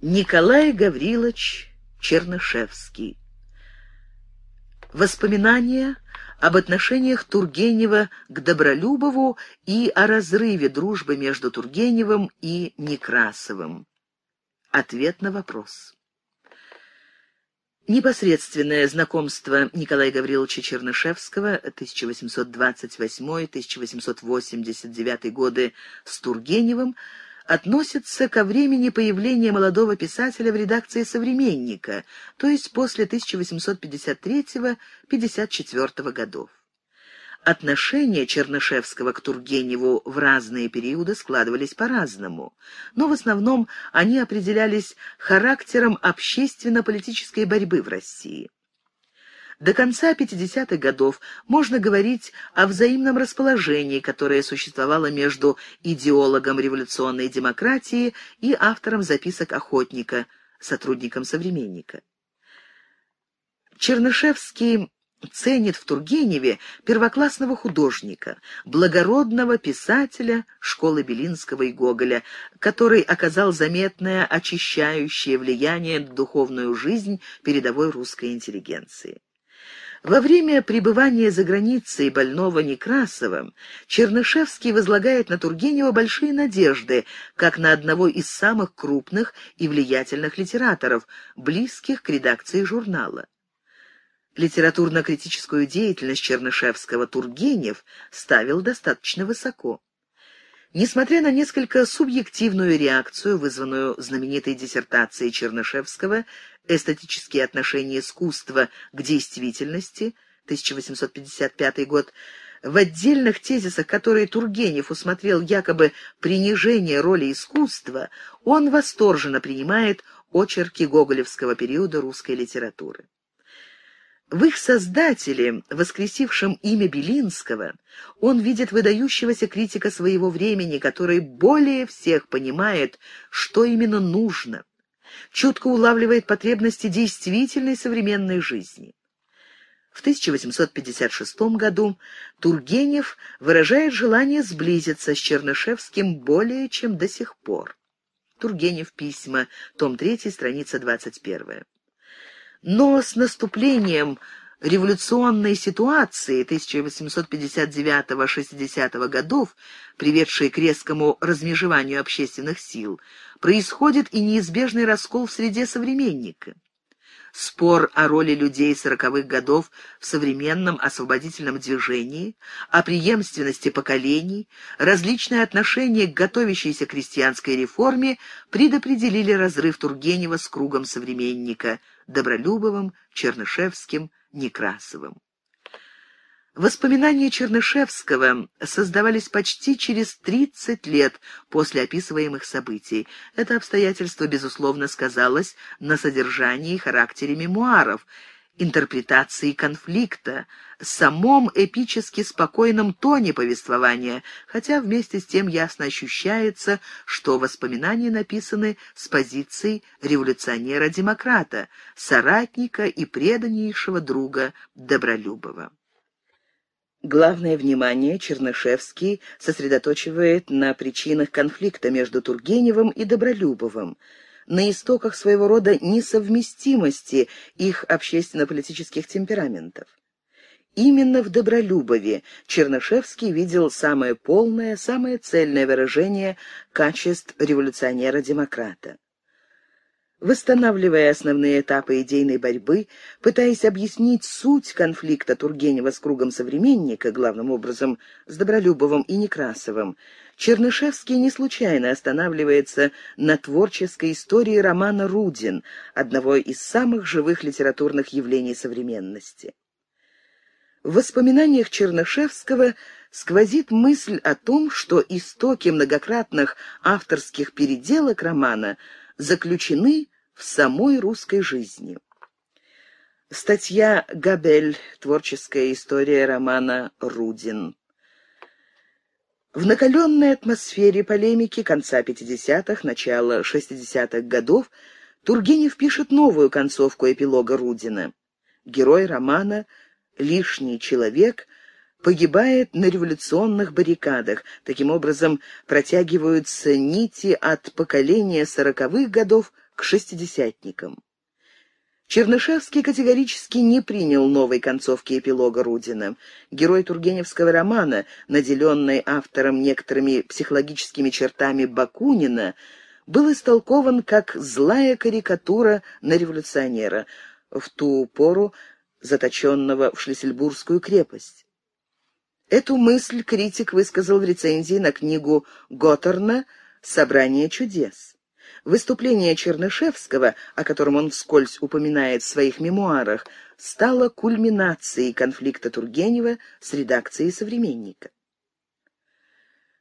Николай Гаврилович Чернышевский. Воспоминания об отношениях Тургенева к Добролюбову и о разрыве дружбы между Тургеневым и Некрасовым. Ответ на вопрос. Непосредственное знакомство Николая Гавриловича Чернышевского 1828-1889 годы с Тургеневым – относится ко времени появления молодого писателя в редакции «Современника», то есть после 1853-54 годов. Отношения Чернышевского к Тургеневу в разные периоды складывались по-разному, но в основном они определялись характером общественно-политической борьбы в России. До конца 50-х годов можно говорить о взаимном расположении, которое существовало между идеологом революционной демократии и автором записок «Охотника», сотрудником «Современника». Чернышевский ценит в Тургеневе первоклассного художника, благородного писателя школы Белинского и Гоголя, который оказал заметное очищающее влияние на духовную жизнь передовой русской интеллигенции. Во время пребывания за границей больного Некрасова Чернышевский возлагает на Тургенева большие надежды, как на одного из самых крупных и влиятельных литераторов, близких к редакции журнала. Литературно-критическую деятельность Чернышевского Тургенев ставил достаточно высоко. Несмотря на несколько субъективную реакцию, вызванную знаменитой диссертацией Чернышевского «Эстетические отношения искусства к действительности» 1855 год, в отдельных тезисах, которые Тургенев усмотрел якобы принижение роли искусства, он восторженно принимает очерки гоголевского периода русской литературы. В их создателе, воскресившем имя Белинского, он видит выдающегося критика своего времени, который более всех понимает, что именно нужно, чутко улавливает потребности действительной современной жизни. В 1856 году Тургенев выражает желание сблизиться с Чернышевским более чем до сих пор. Тургенев письма, том 3, страница 21. Но с наступлением революционной ситуации 1859-60 годов, приведшей к резкому размежеванию общественных сил, происходит и неизбежный раскол в среде современника. Спор о роли людей сороковых годов в современном освободительном движении, о преемственности поколений, различные отношения к готовящейся крестьянской реформе предопределили разрыв Тургенева с кругом современника – Добролюбовым, Чернышевским, Некрасовым. Воспоминания Чернышевского создавались почти через 30 лет после описываемых событий. Это обстоятельство, безусловно, сказалось на содержании и характере мемуаров – интерпретации конфликта, самом эпически спокойном тоне повествования, хотя вместе с тем ясно ощущается, что воспоминания написаны с позиций революционера-демократа, соратника и преданнейшего друга Добролюбова. Главное внимание Чернышевский сосредоточивает на причинах конфликта между Тургеневым и Добролюбовым – на истоках своего рода несовместимости их общественно-политических темпераментов. Именно в Добролюбове Чернышевский видел самое полное, самое цельное выражение качеств революционера-демократа. Восстанавливая основные этапы идейной борьбы, пытаясь объяснить суть конфликта Тургенева с кругом современника, главным образом с Добролюбовым и Некрасовым, Чернышевский не случайно останавливается на творческой истории романа «Рудин», одного из самых живых литературных явлений современности. В воспоминаниях Чернышевского сквозит мысль о том, что истоки многократных авторских переделок романа заключены в самой русской жизни. Статья «Габель. Творческая история романа Рудин». В накаленной атмосфере полемики конца 50-х, начала 60-х годов Тургенев пишет новую концовку эпилога Рудина. Герой романа «Лишний человек» погибает на революционных баррикадах. Таким образом, протягиваются нити от поколения сороковых годов к шестидесятникам. Чернышевский категорически не принял новой концовки эпилога Рудина. Герой Тургеневского романа, наделенный автором некоторыми психологическими чертами Бакунина, был истолкован как злая карикатура на революционера, в ту пору заточенного в Шлиссельбургскую крепость. Эту мысль критик высказал в рецензии на книгу Готтерна «Собрание чудес». Выступление Чернышевского, о котором он вскользь упоминает в своих мемуарах, стало кульминацией конфликта Тургенева с редакцией «Современника».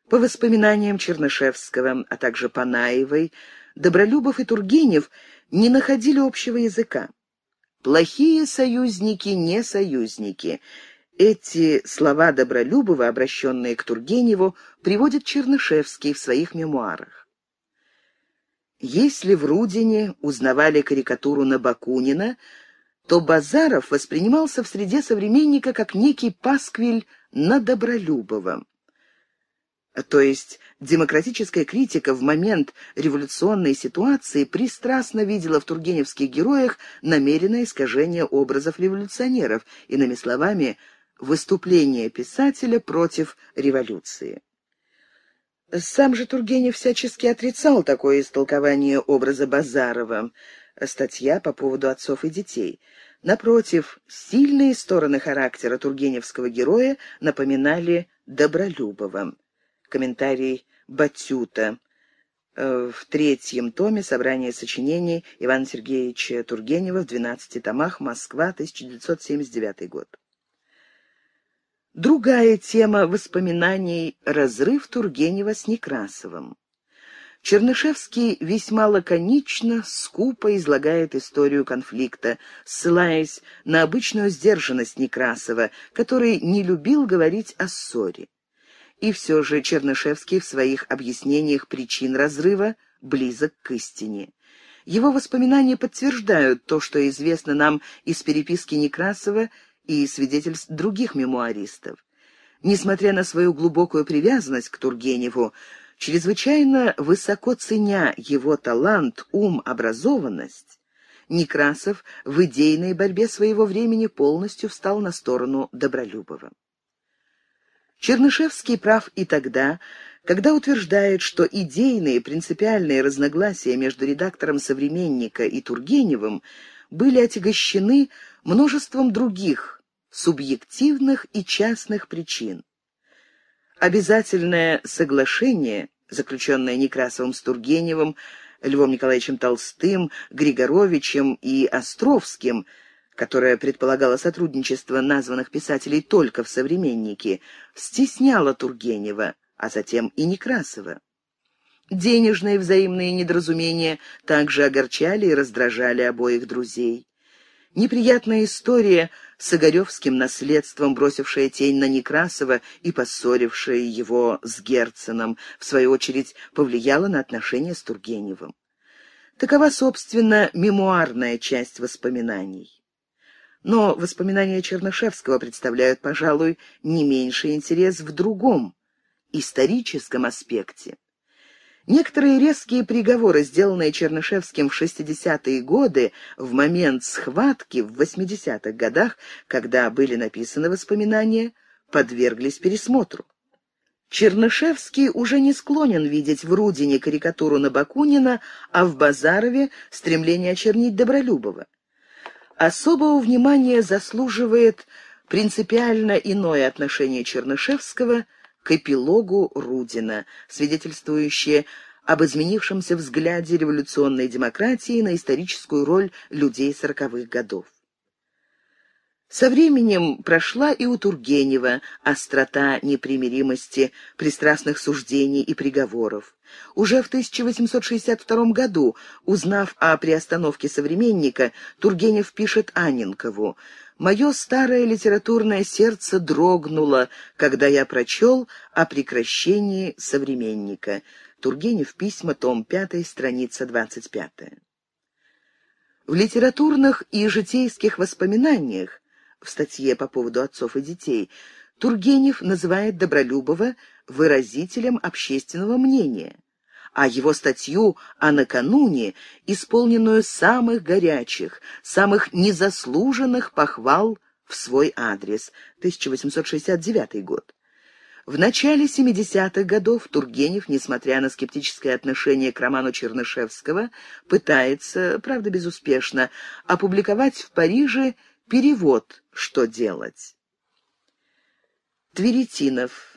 По воспоминаниям Чернышевского, а также Панаевой, Добролюбов и Тургенев не находили общего языка. «Плохие союзники, не союзники». Эти слова Добролюбова, обращенные к Тургеневу, приводит Чернышевский в своих мемуарах. Если в Рудине узнавали карикатуру на Бакунина, то Базаров воспринимался в среде современника как некий пасквиль на Добролюбова. То есть демократическая критика в момент революционной ситуации пристрастно видела в тургеневских героях намеренное искажение образов революционеров, иными словами, выступление писателя против революции. Сам же Тургенев всячески отрицал такое истолкование образа Базарова. Статья по поводу отцов и детей. Напротив, сильные стороны характера тургеневского героя напоминали Добролюбова. Комментарий Батюта. Э, в третьем томе собрания сочинений Ивана Сергеевича Тургенева в 12 томах «Москва, 1979 год». Другая тема воспоминаний — разрыв Тургенева с Некрасовым. Чернышевский весьма лаконично, скупо излагает историю конфликта, ссылаясь на обычную сдержанность Некрасова, который не любил говорить о ссоре. И все же Чернышевский в своих объяснениях причин разрыва близок к истине. Его воспоминания подтверждают то, что известно нам из переписки Некрасова и свидетельств других мемуаристов. Несмотря на свою глубокую привязанность к Тургеневу, чрезвычайно высоко ценя его талант, ум, образованность, Некрасов в идейной борьбе своего времени полностью встал на сторону Добролюбова. Чернышевский прав и тогда, когда утверждает, что идейные принципиальные разногласия между редактором «Современника» и Тургеневым были отягощены множеством других субъективных и частных причин. Обязательное соглашение, заключенное Некрасовым с Тургеневым, Львом Николаевичем Толстым, Григоровичем и Островским, которое предполагало сотрудничество названных писателей только в «Современнике», стесняло Тургенева, а затем и Некрасова. Денежные взаимные недоразумения также огорчали и раздражали обоих друзей. Неприятная история с Огаревским наследством, бросившая тень на Некрасова и поссорившая его с Герценом, в свою очередь повлияла на отношения с Тургеневым. Такова, собственно, мемуарная часть воспоминаний. Но воспоминания Чернышевского представляют, пожалуй, не меньший интерес в другом, историческом аспекте. Некоторые резкие приговоры, сделанные Чернышевским в 60-е годы, в момент схватки в 80-х годах, когда были написаны воспоминания, подверглись пересмотру. Чернышевский уже не склонен видеть в Рудине карикатуру на Бакунина, а в Базарове стремление очернить Добролюбова. Особого внимания заслуживает принципиально иное отношение Чернышевского – к эпилогу Рудина, свидетельствующее об изменившемся взгляде революционной демократии на историческую роль людей сороковых годов. Со временем прошла и у Тургенева острота непримиримости, пристрастных суждений и приговоров. Уже в 1862 году, узнав о приостановке современника, Тургенев пишет Анненкову Мое старое литературное сердце дрогнуло, когда я прочел о прекращении современника. Тургенев письма, том 5, страница 25. В литературных и житейских воспоминаниях, в статье по поводу отцов и детей, Тургенев называет Добролюбова выразителем общественного мнения а его статью, а накануне, исполненную самых горячих, самых незаслуженных похвал в свой адрес, 1869 год. В начале 70-х годов Тургенев, несмотря на скептическое отношение к роману Чернышевского, пытается, правда безуспешно, опубликовать в Париже перевод «Что делать?». Тверетинов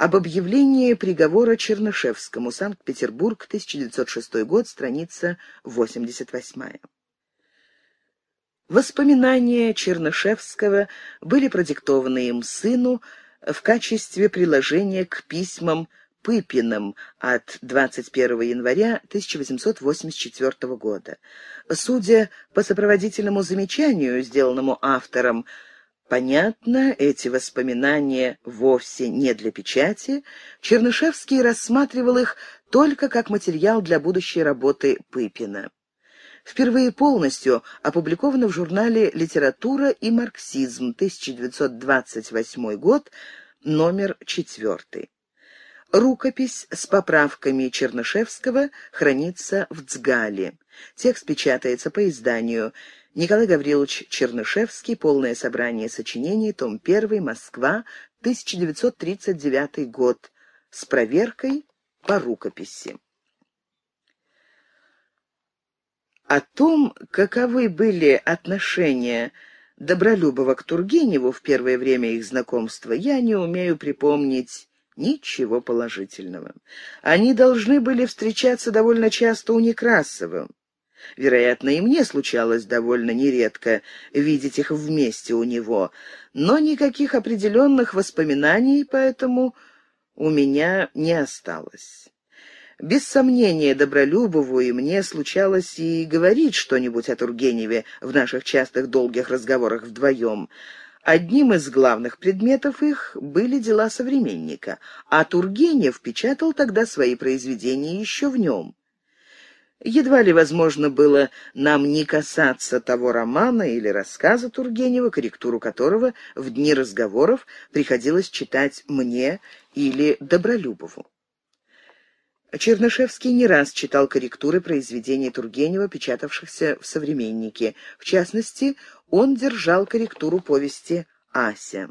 об объявлении приговора Чернышевскому, Санкт-Петербург, 1906 год, страница 88. Воспоминания Чернышевского были продиктованы им сыну в качестве приложения к письмам Пыпиным от 21 января 1884 года. Судя по сопроводительному замечанию, сделанному автором, Понятно, эти воспоминания вовсе не для печати. Чернышевский рассматривал их только как материал для будущей работы Пыпина. Впервые полностью опубликовано в журнале «Литература и марксизм» 1928 год, номер 4. Рукопись с поправками Чернышевского хранится в Цгале. Текст печатается по изданию «Чернышевский». Николай Гаврилович Чернышевский. Полное собрание сочинений. Том 1. Москва. 1939 год. С проверкой по рукописи. О том, каковы были отношения Добролюбова к Тургеневу в первое время их знакомства, я не умею припомнить ничего положительного. Они должны были встречаться довольно часто у Некрасова. Вероятно, и мне случалось довольно нередко видеть их вместе у него, но никаких определенных воспоминаний поэтому у меня не осталось. Без сомнения, Добролюбову и мне случалось и говорить что-нибудь о Тургеневе в наших частых долгих разговорах вдвоем. Одним из главных предметов их были дела современника, а Тургенев печатал тогда свои произведения еще в нем. Едва ли возможно было нам не касаться того романа или рассказа Тургенева, корректуру которого в дни разговоров приходилось читать мне или Добролюбову. Чернышевский не раз читал корректуры произведений Тургенева, печатавшихся в «Современнике». В частности, он держал корректуру повести «Ася».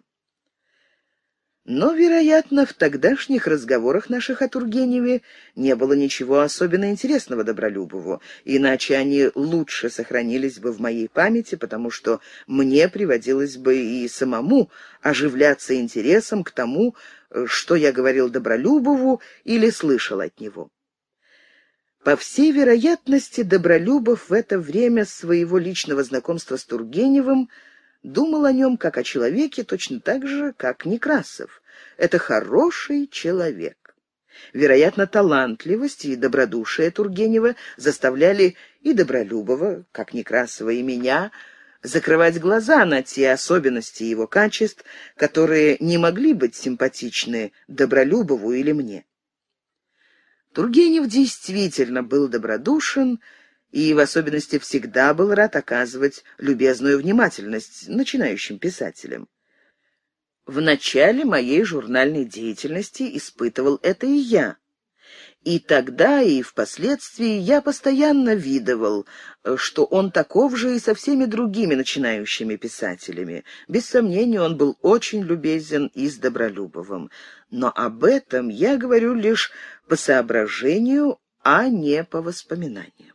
Но, вероятно, в тогдашних разговорах наших о Тургеневе не было ничего особенно интересного Добролюбову, иначе они лучше сохранились бы в моей памяти, потому что мне приводилось бы и самому оживляться интересом к тому, э, что я говорил Добролюбову или слышал от него. По всей вероятности, Добролюбов в это время своего личного знакомства с Тургеневым – думал о нем как о человеке точно так же, как Некрасов. Это хороший человек. Вероятно, талантливость и добродушие Тургенева заставляли и Добролюбова, как Некрасова и меня, закрывать глаза на те особенности его качеств, которые не могли быть симпатичны Добролюбову или мне. Тургенев действительно был добродушен и в особенности всегда был рад оказывать любезную внимательность начинающим писателям. В начале моей журнальной деятельности испытывал это и я. И тогда, и впоследствии я постоянно видывал, что он таков же и со всеми другими начинающими писателями. Без сомнения, он был очень любезен и с Добролюбовым. Но об этом я говорю лишь по соображению, а не по воспоминаниям.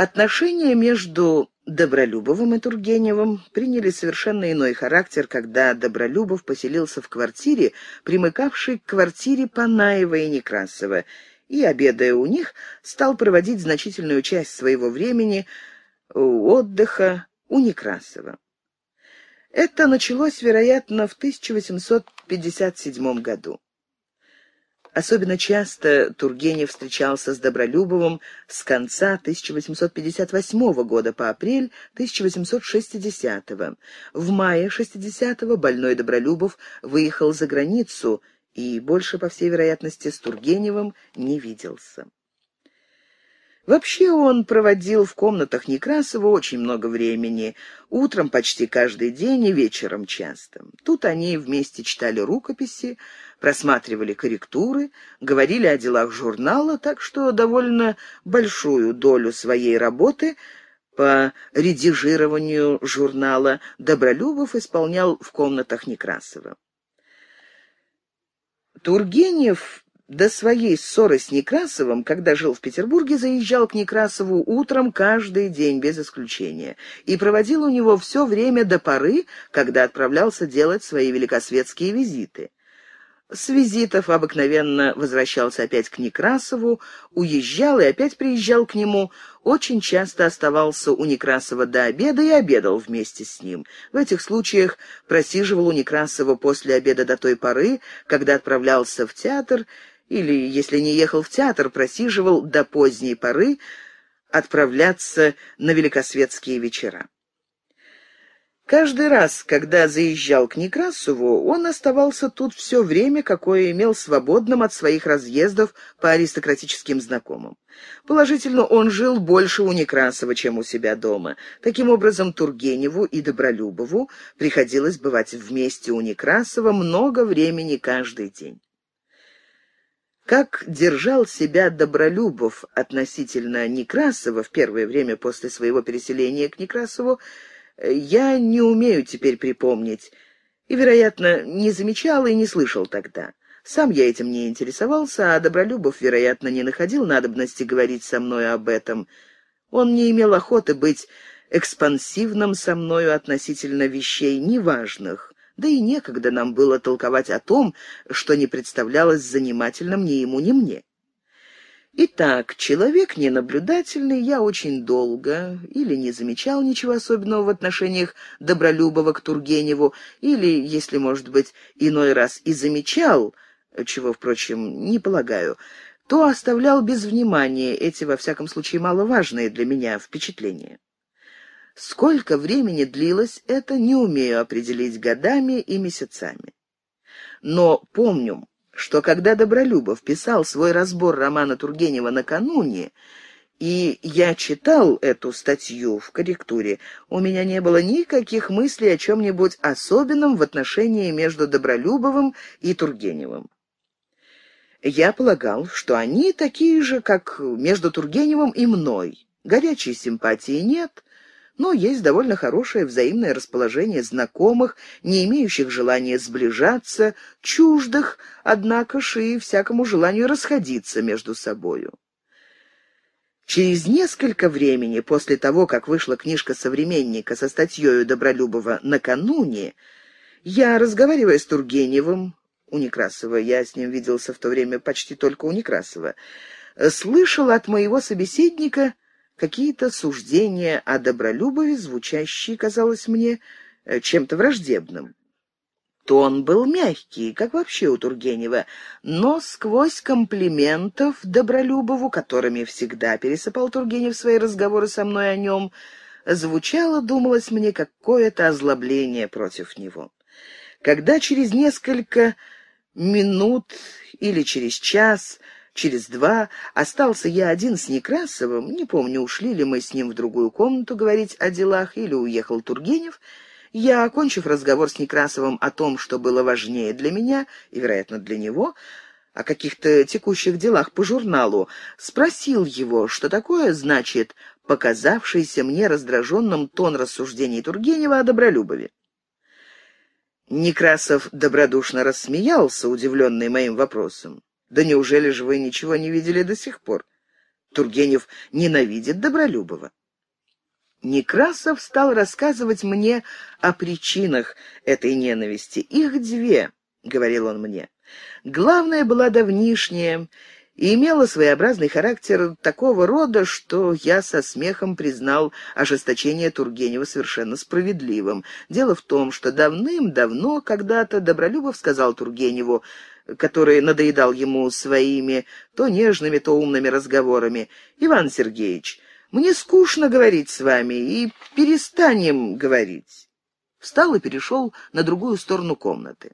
Отношения между Добролюбовым и Тургеневым приняли совершенно иной характер, когда Добролюбов поселился в квартире, примыкавшей к квартире Панаева и Некрасова, и, обедая у них, стал проводить значительную часть своего времени у отдыха у Некрасова. Это началось, вероятно, в 1857 году. Особенно часто Тургенев встречался с Добролюбовым с конца 1858 года по апрель 1860. го В мае 60 больной Добролюбов выехал за границу и больше, по всей вероятности, с Тургеневым не виделся. Вообще он проводил в комнатах Некрасова очень много времени, утром почти каждый день и вечером часто. Тут они вместе читали рукописи, просматривали корректуры, говорили о делах журнала, так что довольно большую долю своей работы по редижированию журнала Добролюбов исполнял в комнатах Некрасова. Тургенев до своей ссоры с Некрасовым, когда жил в Петербурге, заезжал к Некрасову утром каждый день, без исключения, и проводил у него все время до поры, когда отправлялся делать свои великосветские визиты. С визитов обыкновенно возвращался опять к Некрасову, уезжал и опять приезжал к нему, очень часто оставался у Некрасова до обеда и обедал вместе с ним. В этих случаях просиживал у Некрасова после обеда до той поры, когда отправлялся в театр или, если не ехал в театр, просиживал до поздней поры отправляться на великосветские вечера. Каждый раз, когда заезжал к Некрасову, он оставался тут все время, какое имел свободным от своих разъездов по аристократическим знакомым. Положительно, он жил больше у Некрасова, чем у себя дома. Таким образом, Тургеневу и Добролюбову приходилось бывать вместе у Некрасова много времени каждый день. Как держал себя Добролюбов относительно Некрасова в первое время после своего переселения к Некрасову, э, я не умею теперь припомнить, и, вероятно, не замечал и не слышал тогда. Сам я этим не интересовался, а Добролюбов, вероятно, не находил надобности говорить со мной об этом. Он не имел охоты быть экспансивным со мною относительно вещей неважных. Да и некогда нам было толковать о том, что не представлялось занимательным ни ему, ни мне. Итак, человек ненаблюдательный, я очень долго или не замечал ничего особенного в отношениях Добролюбова к Тургеневу, или, если, может быть, иной раз и замечал, чего, впрочем, не полагаю, то оставлял без внимания эти, во всяком случае, маловажные для меня впечатления. Сколько времени длилось это, не умею определить годами и месяцами. Но помню, что когда Добролюбов писал свой разбор романа Тургенева накануне, и я читал эту статью в корректуре, у меня не было никаких мыслей о чем-нибудь особенном в отношении между Добролюбовым и Тургеневым. Я полагал, что они такие же, как между Тургеневым и мной. Горячей симпатии нет, но есть довольно хорошее взаимное расположение знакомых, не имеющих желания сближаться, чуждых, однако же и всякому желанию расходиться между собою. Через несколько времени после того, как вышла книжка «Современника» со статьей Добролюбова «Накануне», я, разговаривая с Тургеневым, у Некрасова, я с ним виделся в то время почти только у Некрасова, слышал от моего собеседника – какие-то суждения о добролюбове, звучащие, казалось мне, э, чем-то враждебным. Тон был мягкий, как вообще у Тургенева, но сквозь комплиментов Добролюбову, которыми всегда пересыпал Тургенев свои разговоры со мной о нем, звучало, думалось мне, какое-то озлобление против него. Когда через несколько минут или через час Через два остался я один с Некрасовым, не помню, ушли ли мы с ним в другую комнату говорить о делах или уехал Тургенев. Я, окончив разговор с Некрасовым о том, что было важнее для меня и, вероятно, для него, о каких-то текущих делах по журналу, спросил его, что такое значит показавшийся мне раздраженным тон рассуждений Тургенева о добролюбове. Некрасов добродушно рассмеялся, удивленный моим вопросом. Да неужели же вы ничего не видели до сих пор? Тургенев ненавидит Добролюбова. Некрасов стал рассказывать мне о причинах этой ненависти. «Их две», — говорил он мне. «Главная была давнишняя и имела своеобразный характер такого рода, что я со смехом признал ожесточение Тургенева совершенно справедливым. Дело в том, что давным-давно когда-то Добролюбов сказал Тургеневу который надоедал ему своими то нежными, то умными разговорами. «Иван Сергеевич, мне скучно говорить с вами, и перестанем говорить». Встал и перешел на другую сторону комнаты.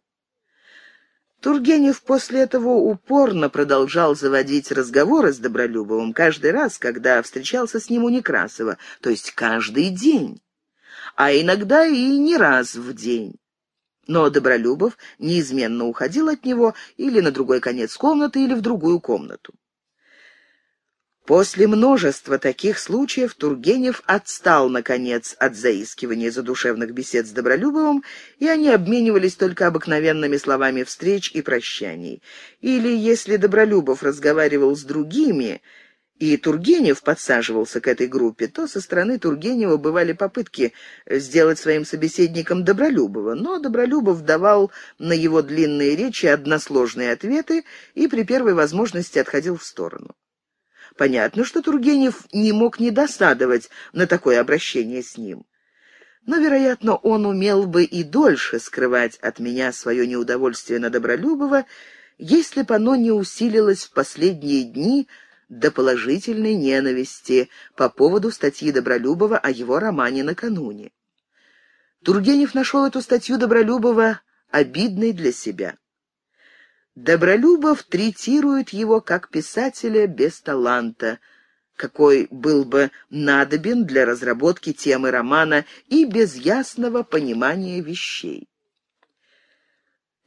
Тургенев после этого упорно продолжал заводить разговоры с Добролюбовым каждый раз, когда встречался с ним у Некрасова, то есть каждый день, а иногда и не раз в день. Но Добролюбов неизменно уходил от него или на другой конец комнаты, или в другую комнату. После множества таких случаев Тургенев отстал, наконец, от заискивания задушевных бесед с Добролюбовым, и они обменивались только обыкновенными словами встреч и прощаний. Или, если Добролюбов разговаривал с другими, и Тургенев подсаживался к этой группе, то со стороны Тургенева бывали попытки э, сделать своим собеседником Добролюбова, но Добролюбов давал на его длинные речи односложные ответы и при первой возможности отходил в сторону. Понятно, что Тургенев не мог не досадовать на такое обращение с ним. Но, вероятно, он умел бы и дольше скрывать от меня свое неудовольствие на Добролюбова, если бы оно не усилилось в последние дни – до положительной ненависти по поводу статьи Добролюбова о его романе накануне. Тургенев нашел эту статью Добролюбова обидной для себя. Добролюбов третирует его как писателя без таланта, какой был бы надобен для разработки темы романа и без ясного понимания вещей.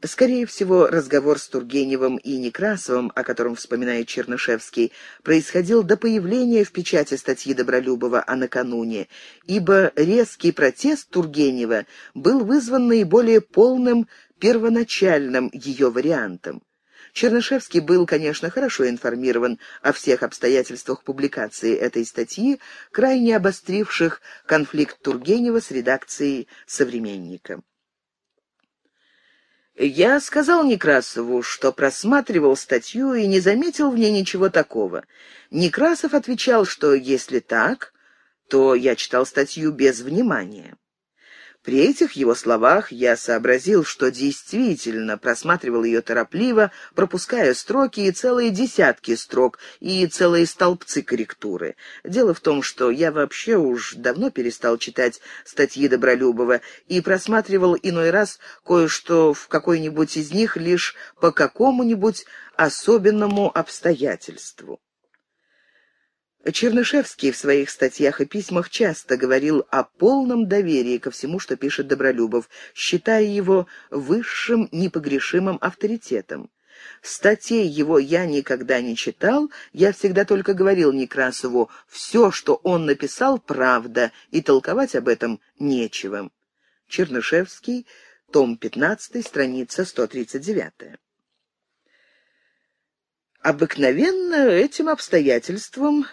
Скорее всего, разговор с Тургеневым и Некрасовым, о котором вспоминает Чернышевский, происходил до появления в печати статьи Добролюбова, о накануне, ибо резкий протест Тургенева был вызван наиболее полным первоначальным ее вариантом. Чернышевский был, конечно, хорошо информирован о всех обстоятельствах публикации этой статьи, крайне обостривших конфликт Тургенева с редакцией «Современника». Я сказал Некрасову, что просматривал статью и не заметил в ней ничего такого. Некрасов отвечал, что если так, то я читал статью без внимания. При этих его словах я сообразил, что действительно просматривал ее торопливо, пропуская строки и целые десятки строк, и целые столбцы корректуры. Дело в том, что я вообще уж давно перестал читать статьи Добролюбова и просматривал иной раз кое-что в какой-нибудь из них лишь по какому-нибудь особенному обстоятельству. Чернышевский в своих статьях и письмах часто говорил о полном доверии ко всему, что пишет Добролюбов, считая его высшим непогрешимым авторитетом. Статей его я никогда не читал, я всегда только говорил Некрасову, все, что он написал, правда, и толковать об этом нечего. Чернышевский, том 15, страница 139. Обыкновенно этим обстоятельством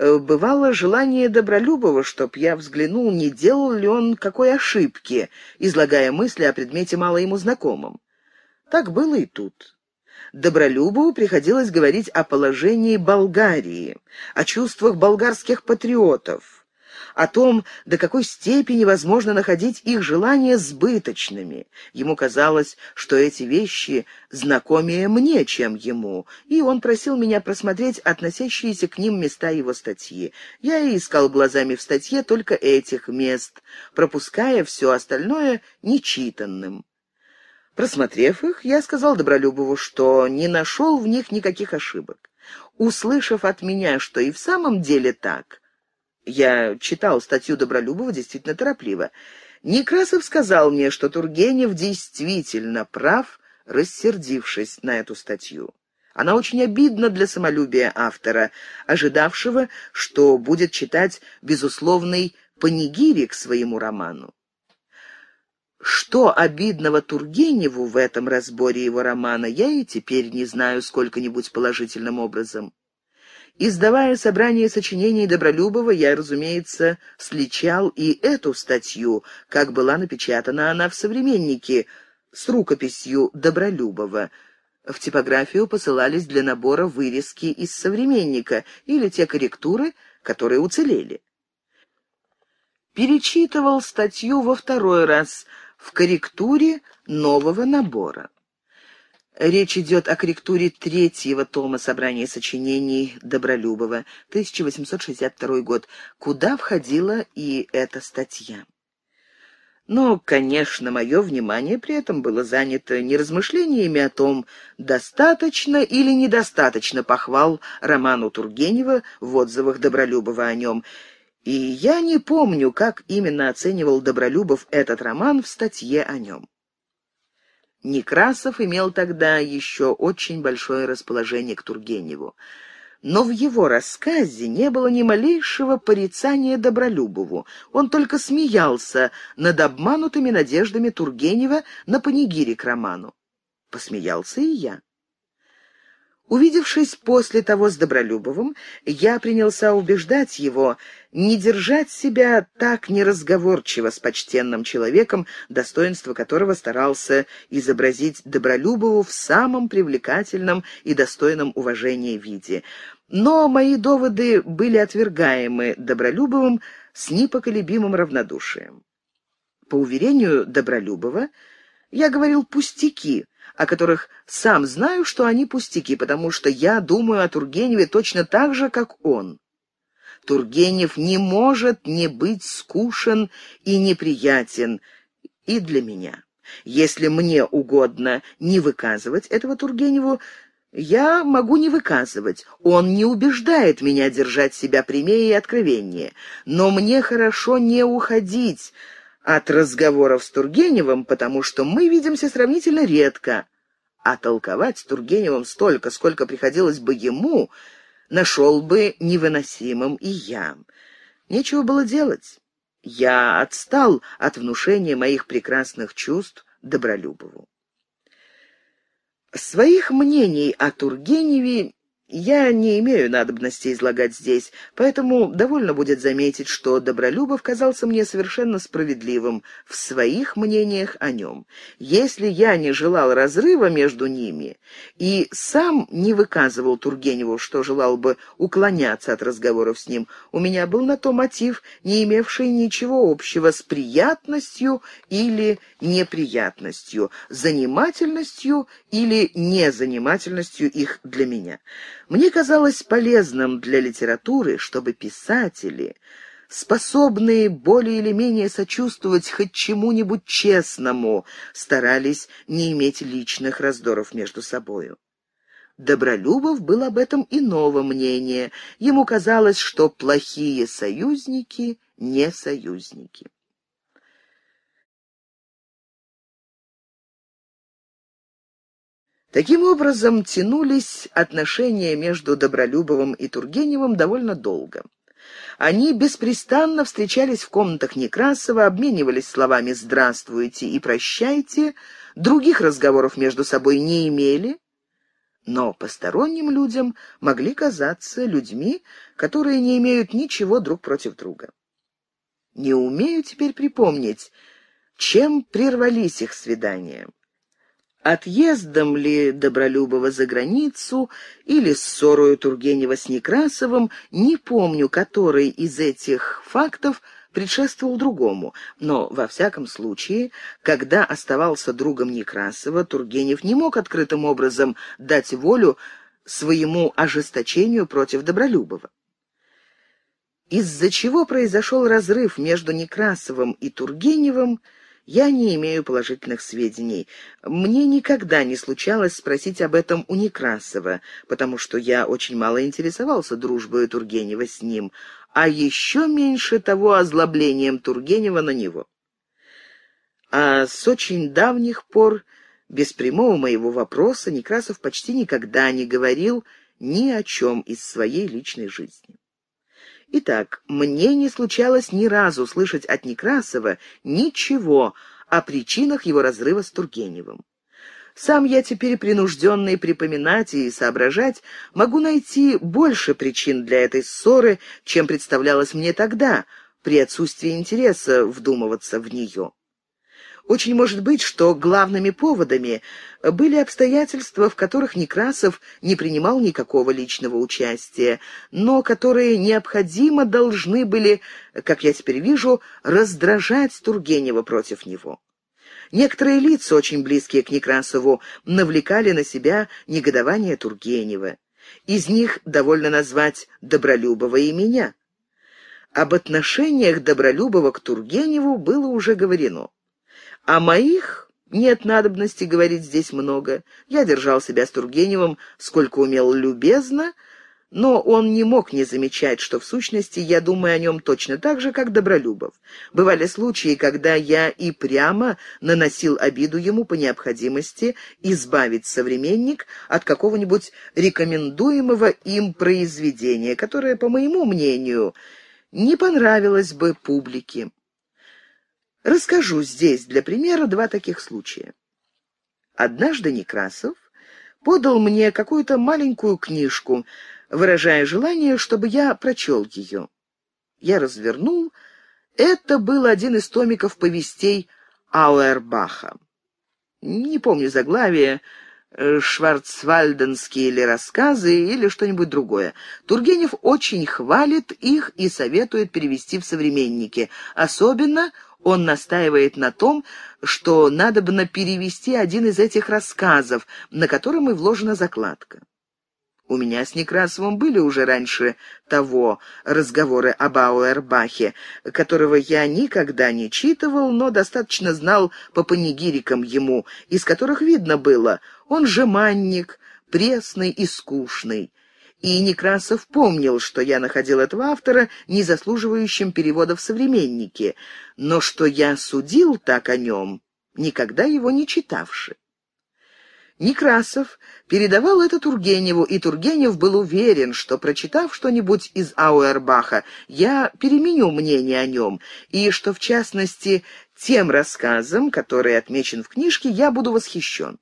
Э, бывало желание Добролюбова, чтоб я взглянул, не делал ли он какой ошибки, излагая мысли о предмете мало ему знакомом. Так было и тут. Добролюбову приходилось говорить о положении Болгарии, о чувствах болгарских патриотов, о том, до какой степени возможно находить их желания сбыточными. Ему казалось, что эти вещи знакомее мне, чем ему, и он просил меня просмотреть относящиеся к ним места его статьи. Я и искал глазами в статье только этих мест, пропуская все остальное нечитанным. Просмотрев их, я сказал Добролюбову, что не нашел в них никаких ошибок. Услышав от меня, что и в самом деле так, я читал статью Добролюбова действительно торопливо. Некрасов сказал мне, что Тургенев действительно прав, рассердившись на эту статью. Она очень обидна для самолюбия автора, ожидавшего, что будет читать безусловный панигирик своему роману. Что обидного Тургеневу в этом разборе его романа, я и теперь не знаю сколько-нибудь положительным образом. Издавая собрание сочинений Добролюбова, я, разумеется, сличал и эту статью, как была напечатана она в «Современнике» с рукописью Добролюбова. В типографию посылались для набора вырезки из «Современника» или те корректуры, которые уцелели. Перечитывал статью во второй раз в корректуре нового набора. Речь идет о корректуре третьего тома собрания сочинений Добролюбова, 1862 год, куда входила и эта статья. Но, конечно, мое внимание при этом было занято не размышлениями о том, достаточно или недостаточно похвал Роману Тургенева в отзывах Добролюбова о нем. И я не помню, как именно оценивал Добролюбов этот роман в статье о нем. Некрасов имел тогда еще очень большое расположение к Тургеневу. Но в его рассказе не было ни малейшего порицания Добролюбову. Он только смеялся над обманутыми надеждами Тургенева на панигире к роману. Посмеялся и я. Увидевшись после того с Добролюбовым, я принялся убеждать его не держать себя так неразговорчиво с почтенным человеком, достоинство которого старался изобразить Добролюбову в самом привлекательном и достойном уважения виде. Но мои доводы были отвергаемы Добролюбовым с непоколебимым равнодушием. По уверению Добролюбова, я говорил пустяки — о которых сам знаю, что они пустяки, потому что я думаю о Тургеневе точно так же, как он. Тургенев не может не быть скушен и неприятен и для меня. Если мне угодно не выказывать этого Тургеневу, я могу не выказывать. Он не убеждает меня держать себя прямее и откровеннее. Но мне хорошо не уходить, от разговоров с Тургеневым, потому что мы видимся сравнительно редко, а толковать с Тургеневым столько, сколько приходилось бы ему, нашел бы невыносимым и я. Нечего было делать. Я отстал от внушения моих прекрасных чувств Добролюбову. Своих мнений о Тургеневе я не имею надобности излагать здесь, поэтому довольно будет заметить, что Добролюбов казался мне совершенно справедливым в своих мнениях о нем. Если я не желал разрыва между ними и сам не выказывал Тургеневу, что желал бы уклоняться от разговоров с ним, у меня был на то мотив, не имевший ничего общего с приятностью или неприятностью, занимательностью или незанимательностью их для меня. Мне казалось полезным для литературы, чтобы писатели, способные более или менее сочувствовать хоть чему-нибудь честному, старались не иметь личных раздоров между собою. Добролюбов был об этом иного мнения. Ему казалось, что плохие союзники не союзники. Таким образом, тянулись отношения между Добролюбовым и Тургеневым довольно долго. Они беспрестанно встречались в комнатах Некрасова, обменивались словами «здравствуйте» и «прощайте», других разговоров между собой не имели, но посторонним людям могли казаться людьми, которые не имеют ничего друг против друга. Не умею теперь припомнить, чем прервались их свидания отъездом ли Добролюбова за границу или ссорою Тургенева с Некрасовым, не помню, который из этих фактов предшествовал другому, но, во всяком случае, когда оставался другом Некрасова, Тургенев не мог открытым образом дать волю своему ожесточению против Добролюбова. Из-за чего произошел разрыв между Некрасовым и Тургеневым – я не имею положительных сведений. Мне никогда не случалось спросить об этом у Некрасова, потому что я очень мало интересовался дружбой Тургенева с ним, а еще меньше того озлоблением Тургенева на него. А с очень давних пор, без прямого моего вопроса, Некрасов почти никогда не говорил ни о чем из своей личной жизни. Итак, мне не случалось ни разу слышать от Некрасова ничего о причинах его разрыва с Тургеневым. Сам я теперь принужденный припоминать и соображать могу найти больше причин для этой ссоры, чем представлялось мне тогда, при отсутствии интереса вдумываться в нее. Очень может быть, что главными поводами были обстоятельства, в которых Некрасов не принимал никакого личного участия, но которые необходимо должны были, как я теперь вижу, раздражать Тургенева против него. Некоторые лица, очень близкие к Некрасову, навлекали на себя негодование Тургенева. Из них довольно назвать Добролюбова и меня. Об отношениях Добролюбова к Тургеневу было уже говорено. А моих нет надобности говорить здесь много. Я держал себя с Тургеневым, сколько умел любезно, но он не мог не замечать, что в сущности я думаю о нем точно так же, как Добролюбов. Бывали случаи, когда я и прямо наносил обиду ему по необходимости избавить современник от какого-нибудь рекомендуемого им произведения, которое, по моему мнению, не понравилось бы публике. Расскажу здесь для примера два таких случая. Однажды Некрасов подал мне какую-то маленькую книжку, выражая желание, чтобы я прочел ее. Я развернул. Это был один из томиков повестей Ауэрбаха. Не помню заглавие, э, шварцвальденские или рассказы, или что-нибудь другое. Тургенев очень хвалит их и советует перевести в современники. Особенно он настаивает на том, что надо надобно перевести один из этих рассказов, на котором и вложена закладка. У меня с Некрасовым были уже раньше того разговоры об Ауэрбахе, которого я никогда не читывал, но достаточно знал по панигирикам ему, из которых видно было, он же манник, пресный и скучный, и Некрасов помнил, что я находил этого автора не заслуживающим перевода в «Современнике», но что я судил так о нем, никогда его не читавши. Некрасов передавал это Тургеневу, и Тургенев был уверен, что, прочитав что-нибудь из Ауэрбаха, я переменю мнение о нем, и что, в частности, тем рассказом, который отмечен в книжке, я буду восхищен.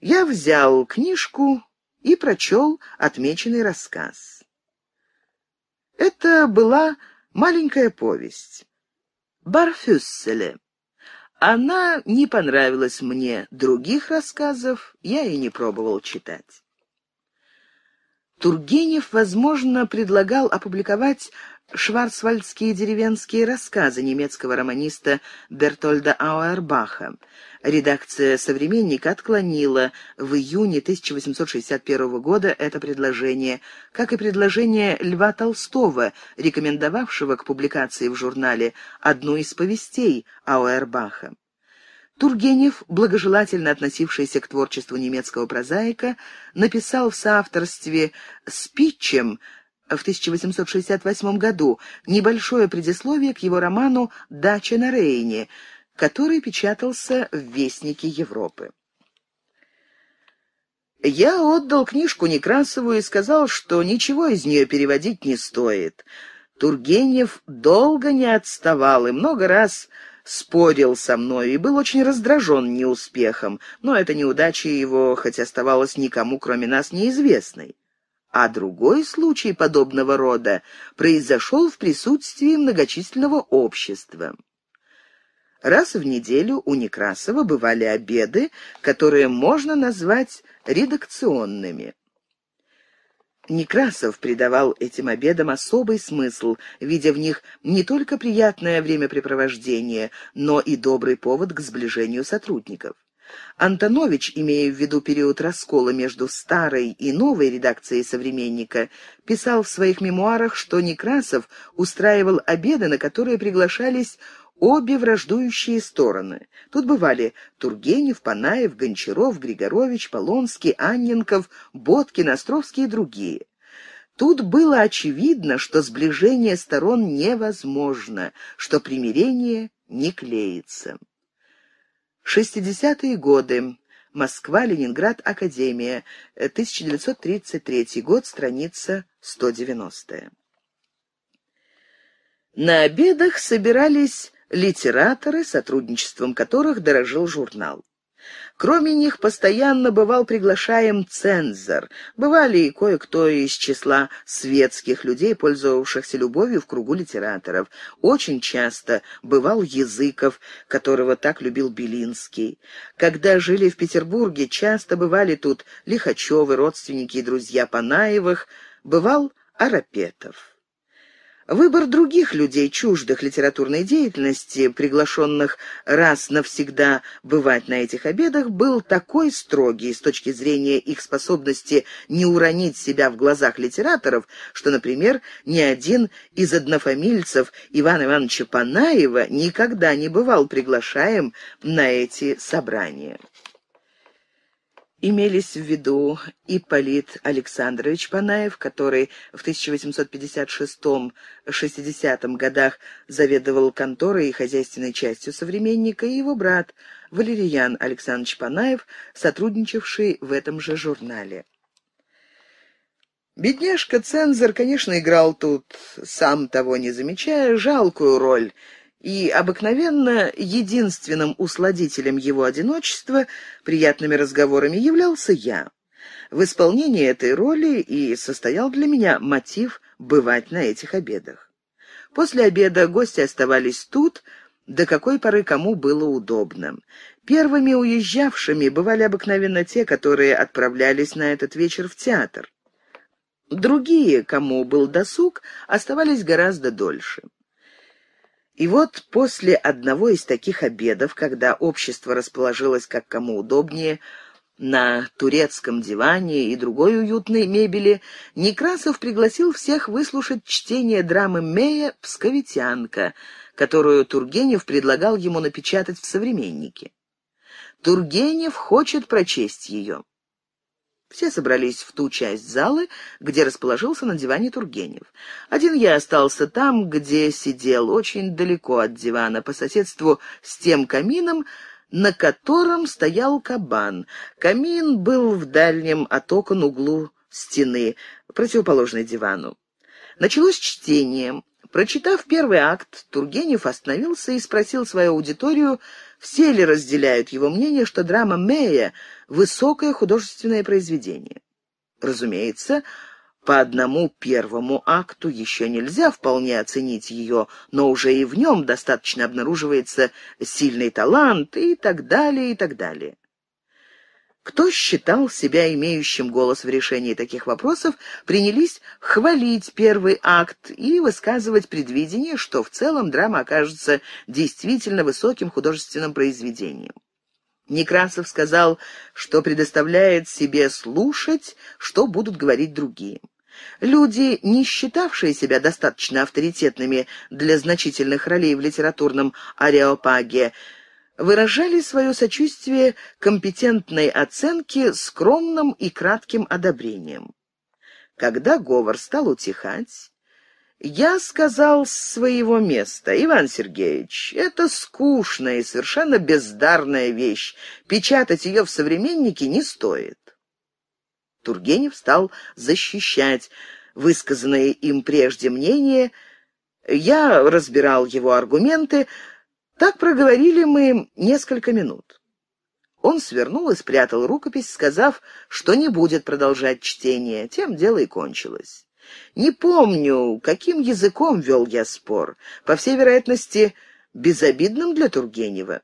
Я взял книжку, и прочел отмеченный рассказ. Это была маленькая повесть. Барфюсселе. Она не понравилась мне, других рассказов я и не пробовал читать. Тургенев, возможно, предлагал опубликовать шварцвальдские деревенские рассказы немецкого романиста Бертольда Ауэрбаха. Редакция «Современник» отклонила в июне 1861 года это предложение, как и предложение Льва Толстого, рекомендовавшего к публикации в журнале одну из повестей Ауэрбаха. Тургенев, благожелательно относившийся к творчеству немецкого прозаика, написал в соавторстве с Питчем в 1868 году небольшое предисловие к его роману «Дача на Рейне», который печатался в «Вестнике Европы». Я отдал книжку Некрасову и сказал, что ничего из нее переводить не стоит. Тургенев долго не отставал и много раз спорил со мной и был очень раздражен неуспехом, но эта неудача его, хоть оставалась никому, кроме нас, неизвестной а другой случай подобного рода произошел в присутствии многочисленного общества. Раз в неделю у Некрасова бывали обеды, которые можно назвать редакционными. Некрасов придавал этим обедам особый смысл, видя в них не только приятное времяпрепровождение, но и добрый повод к сближению сотрудников. Антонович, имея в виду период раскола между старой и новой редакцией «Современника», писал в своих мемуарах, что Некрасов устраивал обеды, на которые приглашались обе враждующие стороны. Тут бывали Тургенев, Панаев, Гончаров, Григорович, Полонский, Анненков, Боткин, Островский и другие. Тут было очевидно, что сближение сторон невозможно, что примирение не клеится. 60-е годы. Москва, Ленинград, Академия. 1933 год, страница 190. На обедах собирались литераторы, сотрудничеством которых дорожил журнал. Кроме них постоянно бывал приглашаем цензор. Бывали и кое-кто из числа светских людей, пользовавшихся любовью в кругу литераторов. Очень часто бывал Языков, которого так любил Белинский. Когда жили в Петербурге, часто бывали тут Лихачевы, родственники и друзья Панаевых. Бывал Арапетов. Выбор других людей, чуждых литературной деятельности, приглашенных раз навсегда бывать на этих обедах, был такой строгий с точки зрения их способности не уронить себя в глазах литераторов, что, например, ни один из однофамильцев Ивана Ивановича Панаева никогда не бывал приглашаем на эти собрания имелись в виду Ипполит Александрович Панаев, который в 1856-60 годах заведовал конторой и хозяйственной частью современника, и его брат Валерьян Александрович Панаев, сотрудничавший в этом же журнале. Бедняжка-цензор, конечно, играл тут, сам того не замечая, жалкую роль – и обыкновенно единственным усладителем его одиночества приятными разговорами являлся я. В исполнении этой роли и состоял для меня мотив бывать на этих обедах. После обеда гости оставались тут, до какой поры кому было удобно. Первыми уезжавшими бывали обыкновенно те, которые отправлялись на этот вечер в театр. Другие, кому был досуг, оставались гораздо дольше. И вот после одного из таких обедов, когда общество расположилось как кому удобнее, на турецком диване и другой уютной мебели, Некрасов пригласил всех выслушать чтение драмы Мея «Псковитянка», которую Тургенев предлагал ему напечатать в «Современнике». Тургенев хочет прочесть ее. Все собрались в ту часть залы, где расположился на диване Тургенев. Один я остался там, где сидел, очень далеко от дивана, по соседству с тем камином, на котором стоял кабан. Камин был в дальнем от окон углу стены, противоположной дивану. Началось чтение. Прочитав первый акт, Тургенев остановился и спросил свою аудиторию, все ли разделяют его мнение, что драма Мэя — высокое художественное произведение. Разумеется, по одному первому акту еще нельзя вполне оценить ее, но уже и в нем достаточно обнаруживается сильный талант и так далее, и так далее. Кто считал себя имеющим голос в решении таких вопросов, принялись хвалить первый акт и высказывать предвидение, что в целом драма окажется действительно высоким художественным произведением. Некрасов сказал, что предоставляет себе слушать, что будут говорить другие. Люди, не считавшие себя достаточно авторитетными для значительных ролей в литературном ареопаге, выражали свое сочувствие компетентной оценке скромным и кратким одобрением. Когда говор стал утихать, я сказал с своего места, Иван Сергеевич, это скучная и совершенно бездарная вещь. Печатать ее в «Современнике» не стоит. Тургенев стал защищать высказанное им прежде мнение. Я разбирал его аргументы. Так проговорили мы несколько минут. Он свернул и спрятал рукопись, сказав, что не будет продолжать чтение. Тем дело и кончилось. Не помню, каким языком вел я спор. По всей вероятности, безобидным для Тургенева.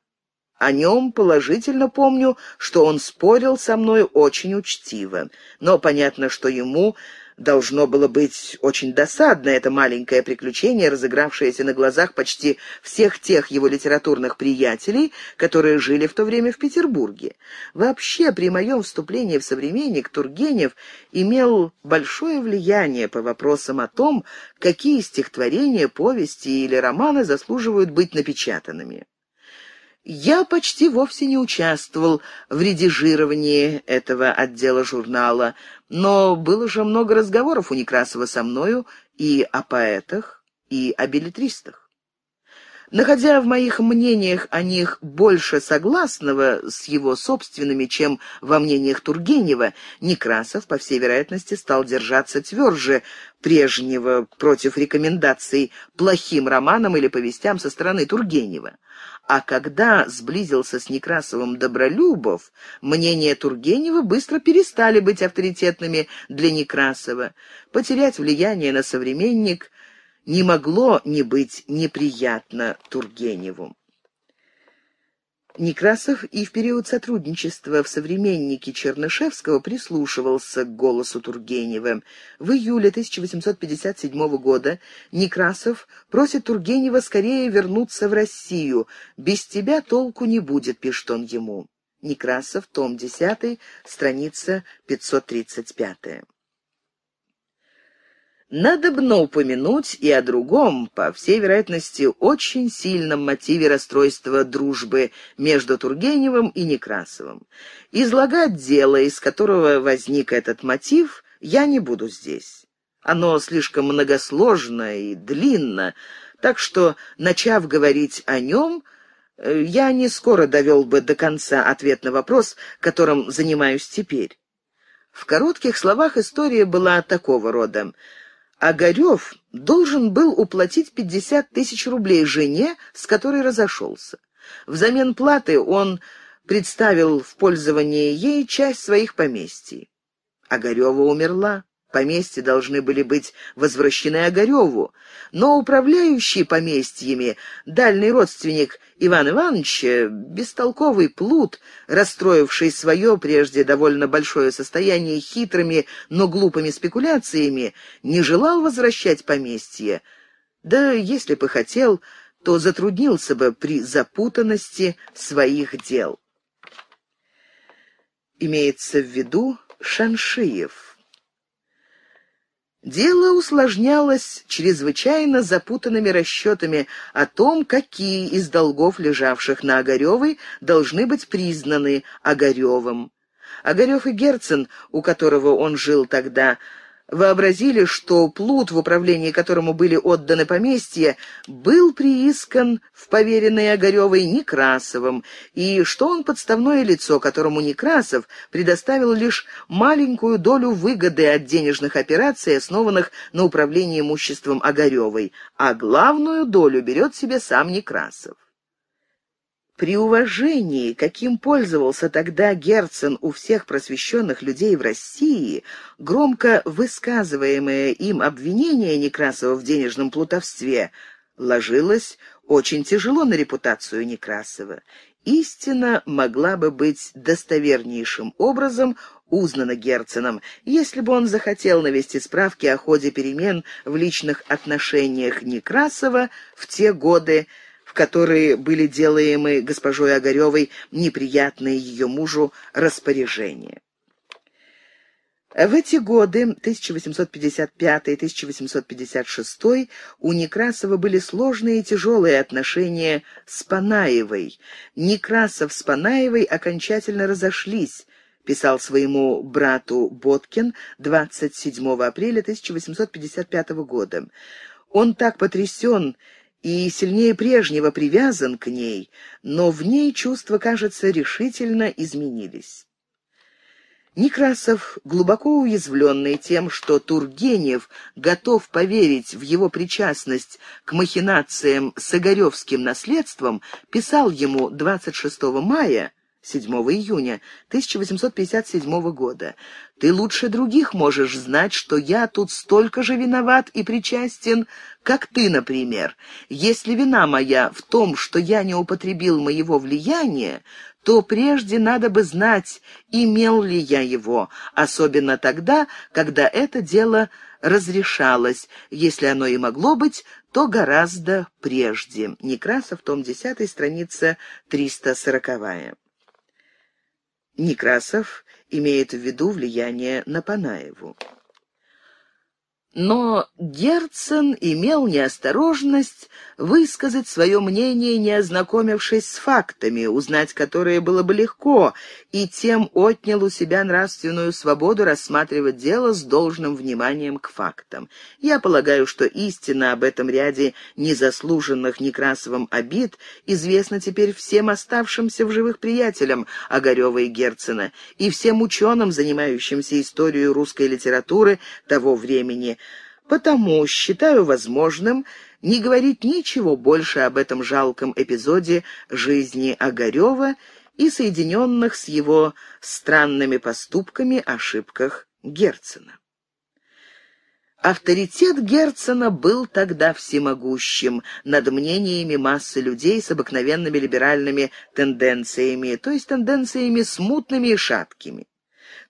О нем положительно помню, что он спорил со мной очень учтиво, но понятно, что ему Должно было быть очень досадно это маленькое приключение, разыгравшееся на глазах почти всех тех его литературных приятелей, которые жили в то время в Петербурге. Вообще, при моем вступлении в «Современник» Тургенев имел большое влияние по вопросам о том, какие стихотворения, повести или романы заслуживают быть напечатанными. Я почти вовсе не участвовал в редижировании этого отдела журнала. Но было же много разговоров у Некрасова со мною и о поэтах, и о билетристах. Находя в моих мнениях о них больше согласного с его собственными, чем во мнениях Тургенева, Некрасов, по всей вероятности, стал держаться тверже прежнего против рекомендаций плохим романам или повестям со стороны Тургенева. А когда сблизился с Некрасовым Добролюбов, мнения Тургенева быстро перестали быть авторитетными для Некрасова. Потерять влияние на современник не могло не быть неприятно Тургеневу. Некрасов и в период сотрудничества в «Современнике» Чернышевского прислушивался к голосу Тургенева. В июле 1857 года Некрасов просит Тургенева скорее вернуться в Россию. «Без тебя толку не будет», — пишет он ему. Некрасов, том 10, страница 535. Надобно упомянуть и о другом, по всей вероятности, очень сильном мотиве расстройства дружбы между Тургеневым и Некрасовым. Излагать дело, из которого возник этот мотив, я не буду здесь. Оно слишком многосложно и длинно, так что, начав говорить о нем, э, я не скоро довел бы до конца ответ на вопрос, которым занимаюсь теперь. В коротких словах история была такого рода. Огарев должен был уплатить 50 тысяч рублей жене, с которой разошелся. Взамен платы он представил в пользование ей часть своих поместий. Огарева умерла. Поместья должны были быть возвращены Огареву, но управляющий поместьями, дальний родственник Иван Иванович, э, бестолковый плут, расстроивший свое прежде довольно большое состояние хитрыми, но глупыми спекуляциями, не желал возвращать поместье. Да, если бы хотел, то затруднился бы при запутанности своих дел. Имеется в виду Шаншиев. Дело усложнялось чрезвычайно запутанными расчетами о том, какие из долгов, лежавших на Огаревой, должны быть признаны Огаревым. Огарев и Герцен, у которого он жил тогда, вообразили, что плут, в управлении которому были отданы поместья, был приискан в поверенной Огаревой Некрасовым, и что он подставное лицо, которому Некрасов предоставил лишь маленькую долю выгоды от денежных операций, основанных на управлении имуществом Огаревой, а главную долю берет себе сам Некрасов. При уважении, каким пользовался тогда Герцен у всех просвещенных людей в России, громко высказываемое им обвинение Некрасова в денежном плутовстве ложилось очень тяжело на репутацию Некрасова. Истина могла бы быть достовернейшим образом узнана Герценом, если бы он захотел навести справки о ходе перемен в личных отношениях Некрасова в те годы, в которые были делаемы госпожой Огаревой неприятные ее мужу распоряжения. В эти годы, 1855-1856, у Некрасова были сложные и тяжелые отношения с Панаевой. Некрасов с Панаевой окончательно разошлись, писал своему брату Боткин 27 апреля 1855 года. Он так потрясен и сильнее прежнего привязан к ней, но в ней чувства, кажется, решительно изменились. Некрасов, глубоко уязвленный тем, что Тургенев готов поверить в его причастность к махинациям с Огаревским наследством, писал ему 26 мая 7 июня 1857 года. Ты лучше других можешь знать, что я тут столько же виноват и причастен, как ты, например. Если вина моя в том, что я не употребил моего влияния, то прежде надо бы знать, имел ли я его, особенно тогда, когда это дело разрешалось, если оно и могло быть, то гораздо прежде. Некрасов, том 10, страница 340. Некрасов имеет в виду влияние на Панаеву. Но Герцен имел неосторожность высказать свое мнение, не ознакомившись с фактами, узнать которые было бы легко, и тем отнял у себя нравственную свободу рассматривать дело с должным вниманием к фактам. Я полагаю, что истина об этом ряде незаслуженных Некрасовым обид известна теперь всем оставшимся в живых приятелям Огарева и Герцена и всем ученым, занимающимся историей русской литературы того времени, Потому считаю возможным не говорить ничего больше об этом жалком эпизоде жизни Огарева и соединенных с его странными поступками ошибках Герцена. Авторитет Герцена был тогда всемогущим над мнениями массы людей с обыкновенными либеральными тенденциями, то есть тенденциями смутными и шаткими.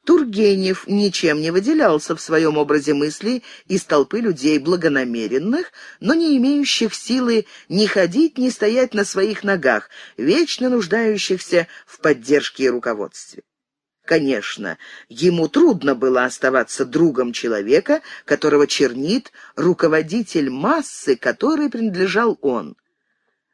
Тургенев ничем не выделялся в своем образе мыслей из толпы людей благонамеренных, но не имеющих силы ни ходить, ни стоять на своих ногах, вечно нуждающихся в поддержке и руководстве. Конечно, ему трудно было оставаться другом человека, которого чернит руководитель массы, которой принадлежал он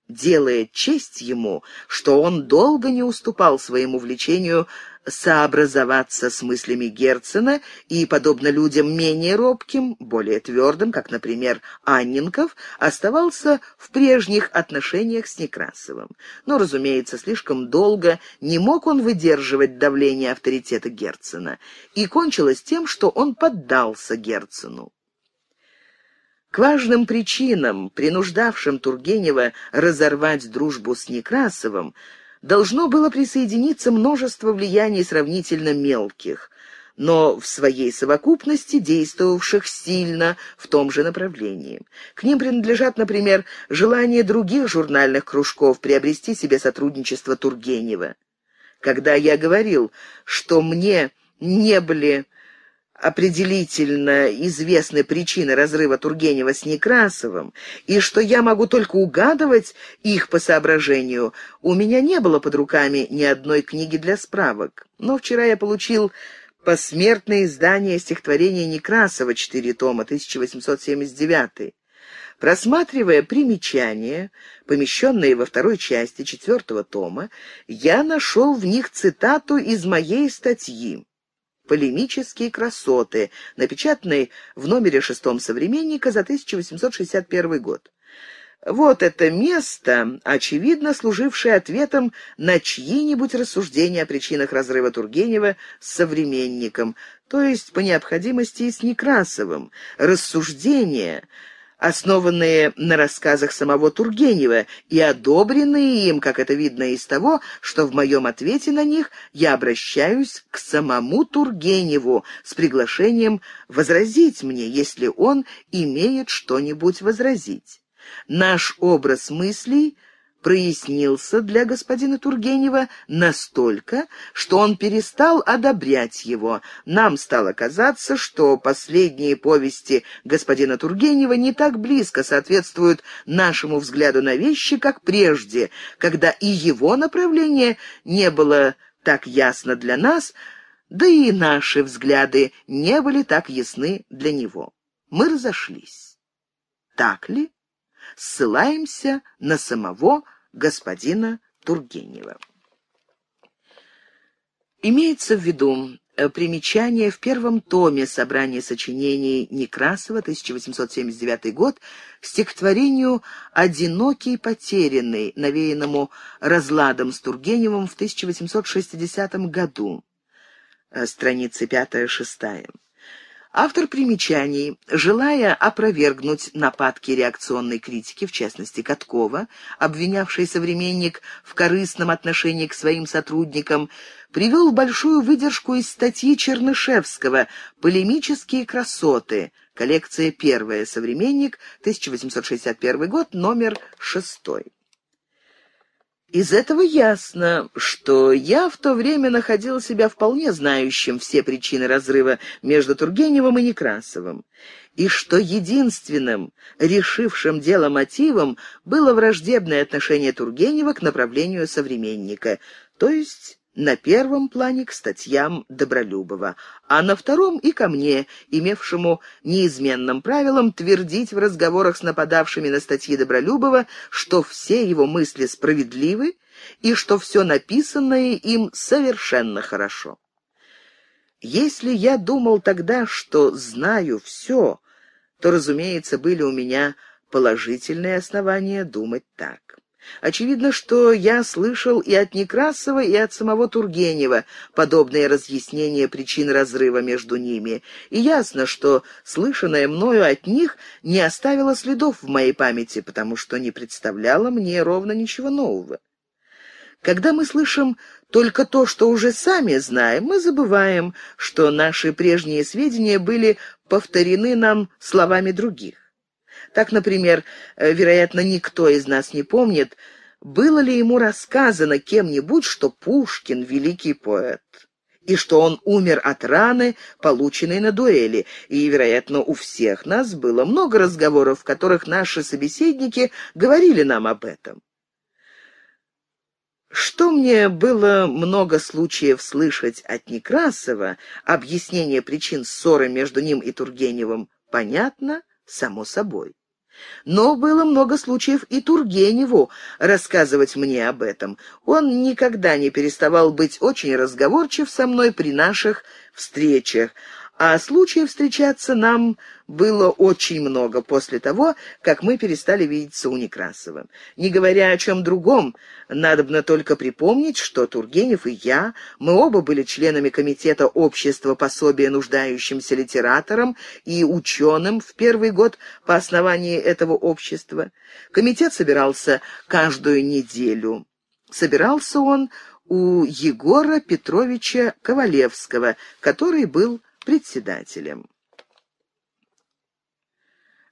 делая честь ему, что он долго не уступал своему влечению сообразоваться с мыслями Герцена и, подобно людям менее робким, более твердым, как, например, Анненков, оставался в прежних отношениях с Некрасовым. Но, разумеется, слишком долго не мог он выдерживать давление авторитета Герцена, и кончилось тем, что он поддался Герцену. К важным причинам, принуждавшим Тургенева разорвать дружбу с Некрасовым, должно было присоединиться множество влияний сравнительно мелких, но в своей совокупности действовавших сильно в том же направлении. К ним принадлежат, например, желание других журнальных кружков приобрести себе сотрудничество Тургенева. Когда я говорил, что мне не были определительно известны причины разрыва Тургенева с Некрасовым, и что я могу только угадывать их по соображению. У меня не было под руками ни одной книги для справок, но вчера я получил посмертное издание стихотворения Некрасова, 4 тома, 1879 Просматривая примечания, помещенные во второй части четвертого тома, я нашел в них цитату из моей статьи. «Полемические красоты», напечатанный в номере шестом «Современника» за 1861 год. Вот это место, очевидно служившее ответом на чьи-нибудь рассуждения о причинах разрыва Тургенева с современником, то есть по необходимости и с Некрасовым. Рассуждения основанные на рассказах самого Тургенева и одобренные им, как это видно из того, что в моем ответе на них я обращаюсь к самому Тургеневу с приглашением возразить мне, если он имеет что-нибудь возразить. Наш образ мыслей прояснился для господина Тургенева настолько, что он перестал одобрять его. Нам стало казаться, что последние повести господина Тургенева не так близко соответствуют нашему взгляду на вещи, как прежде, когда и его направление не было так ясно для нас, да и наши взгляды не были так ясны для него. Мы разошлись. Так ли? Ссылаемся на самого господина Тургенева. Имеется в виду э, примечание в первом томе собрания сочинений Некрасова, 1879 год, к стихотворению «Одинокий потерянный», навеянному разладом с Тургеневым в 1860 году, э, страницы 5-6. Автор примечаний, желая опровергнуть нападки реакционной критики, в частности Каткова, обвинявший современник в корыстном отношении к своим сотрудникам, привел большую выдержку из статьи Чернышевского «Полемические красоты», коллекция первая, современник, 1861 год, номер шестой. Из этого ясно, что я в то время находил себя вполне знающим все причины разрыва между Тургеневым и Некрасовым, и что единственным решившим дело мотивом было враждебное отношение Тургенева к направлению современника, то есть на первом плане к статьям Добролюбова, а на втором и ко мне, имевшему неизменным правилом твердить в разговорах с нападавшими на статьи Добролюбова, что все его мысли справедливы и что все написанное им совершенно хорошо. Если я думал тогда, что знаю все, то, разумеется, были у меня положительные основания думать так. Очевидно, что я слышал и от Некрасова, и от самого Тургенева подобные разъяснения причин разрыва между ними. И ясно, что слышанное мною от них не оставило следов в моей памяти, потому что не представляло мне ровно ничего нового. Когда мы слышим только то, что уже сами знаем, мы забываем, что наши прежние сведения были повторены нам словами других. Так, например, э, вероятно, никто из нас не помнит, было ли ему рассказано кем-нибудь, что Пушкин — великий поэт, и что он умер от раны, полученной на дуэли, и, вероятно, у всех нас было много разговоров, в которых наши собеседники говорили нам об этом. Что мне было много случаев слышать от Некрасова, объяснение причин ссоры между ним и Тургеневым понятно, само собой. Но было много случаев и Тургеневу рассказывать мне об этом. Он никогда не переставал быть очень разговорчив со мной при наших встречах, а случаев встречаться нам было очень много после того, как мы перестали видеться у Некрасова. Не говоря о чем другом, надобно только припомнить, что Тургенев и я, мы оба были членами Комитета общества пособия нуждающимся литераторам и ученым в первый год по основании этого общества. Комитет собирался каждую неделю. Собирался он у Егора Петровича Ковалевского, который был председателем.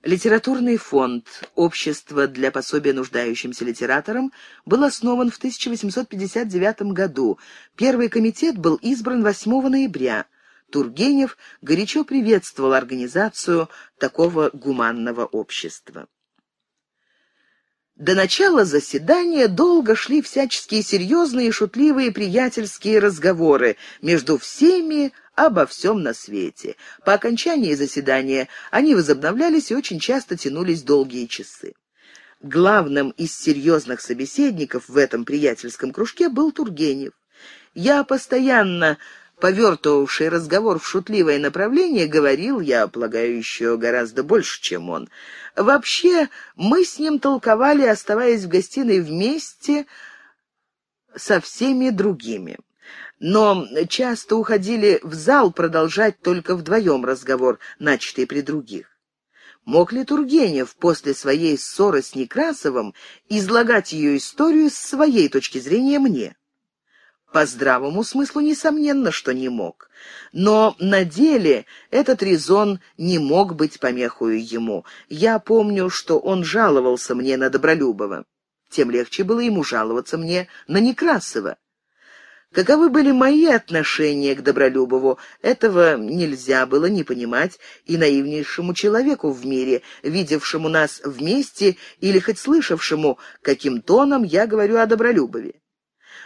Литературный фонд «Общество для пособия нуждающимся литераторам» был основан в 1859 году. Первый комитет был избран 8 ноября. Тургенев горячо приветствовал организацию такого гуманного общества. До начала заседания долго шли всяческие серьезные и шутливые приятельские разговоры между всеми обо всем на свете. По окончании заседания они возобновлялись и очень часто тянулись долгие часы. Главным из серьезных собеседников в этом приятельском кружке был Тургенев. Я постоянно повертывавший разговор в шутливое направление, говорил я, полагаю, еще гораздо больше, чем он. Вообще, мы с ним толковали, оставаясь в гостиной вместе со всеми другими но часто уходили в зал продолжать только вдвоем разговор, начатый при других. Мог ли Тургенев после своей ссоры с Некрасовым излагать ее историю с своей точки зрения мне? По здравому смыслу, несомненно, что не мог. Но на деле этот резон не мог быть помехою ему. Я помню, что он жаловался мне на Добролюбова. Тем легче было ему жаловаться мне на Некрасова. Каковы были мои отношения к Добролюбову, этого нельзя было не понимать и наивнейшему человеку в мире, видевшему нас вместе или хоть слышавшему, каким тоном я говорю о Добролюбове.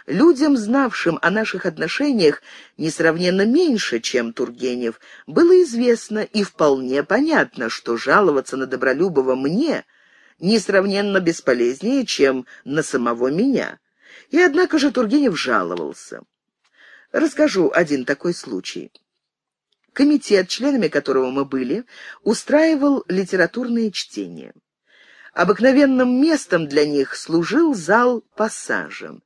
Людям, знавшим о наших отношениях несравненно меньше, чем Тургенев, было известно и вполне понятно, что жаловаться на Добролюбова мне несравненно бесполезнее, чем на самого меня. И однако же Тургенев жаловался. Расскажу один такой случай. Комитет, членами которого мы были, устраивал литературные чтения. Обыкновенным местом для них служил зал пассажа.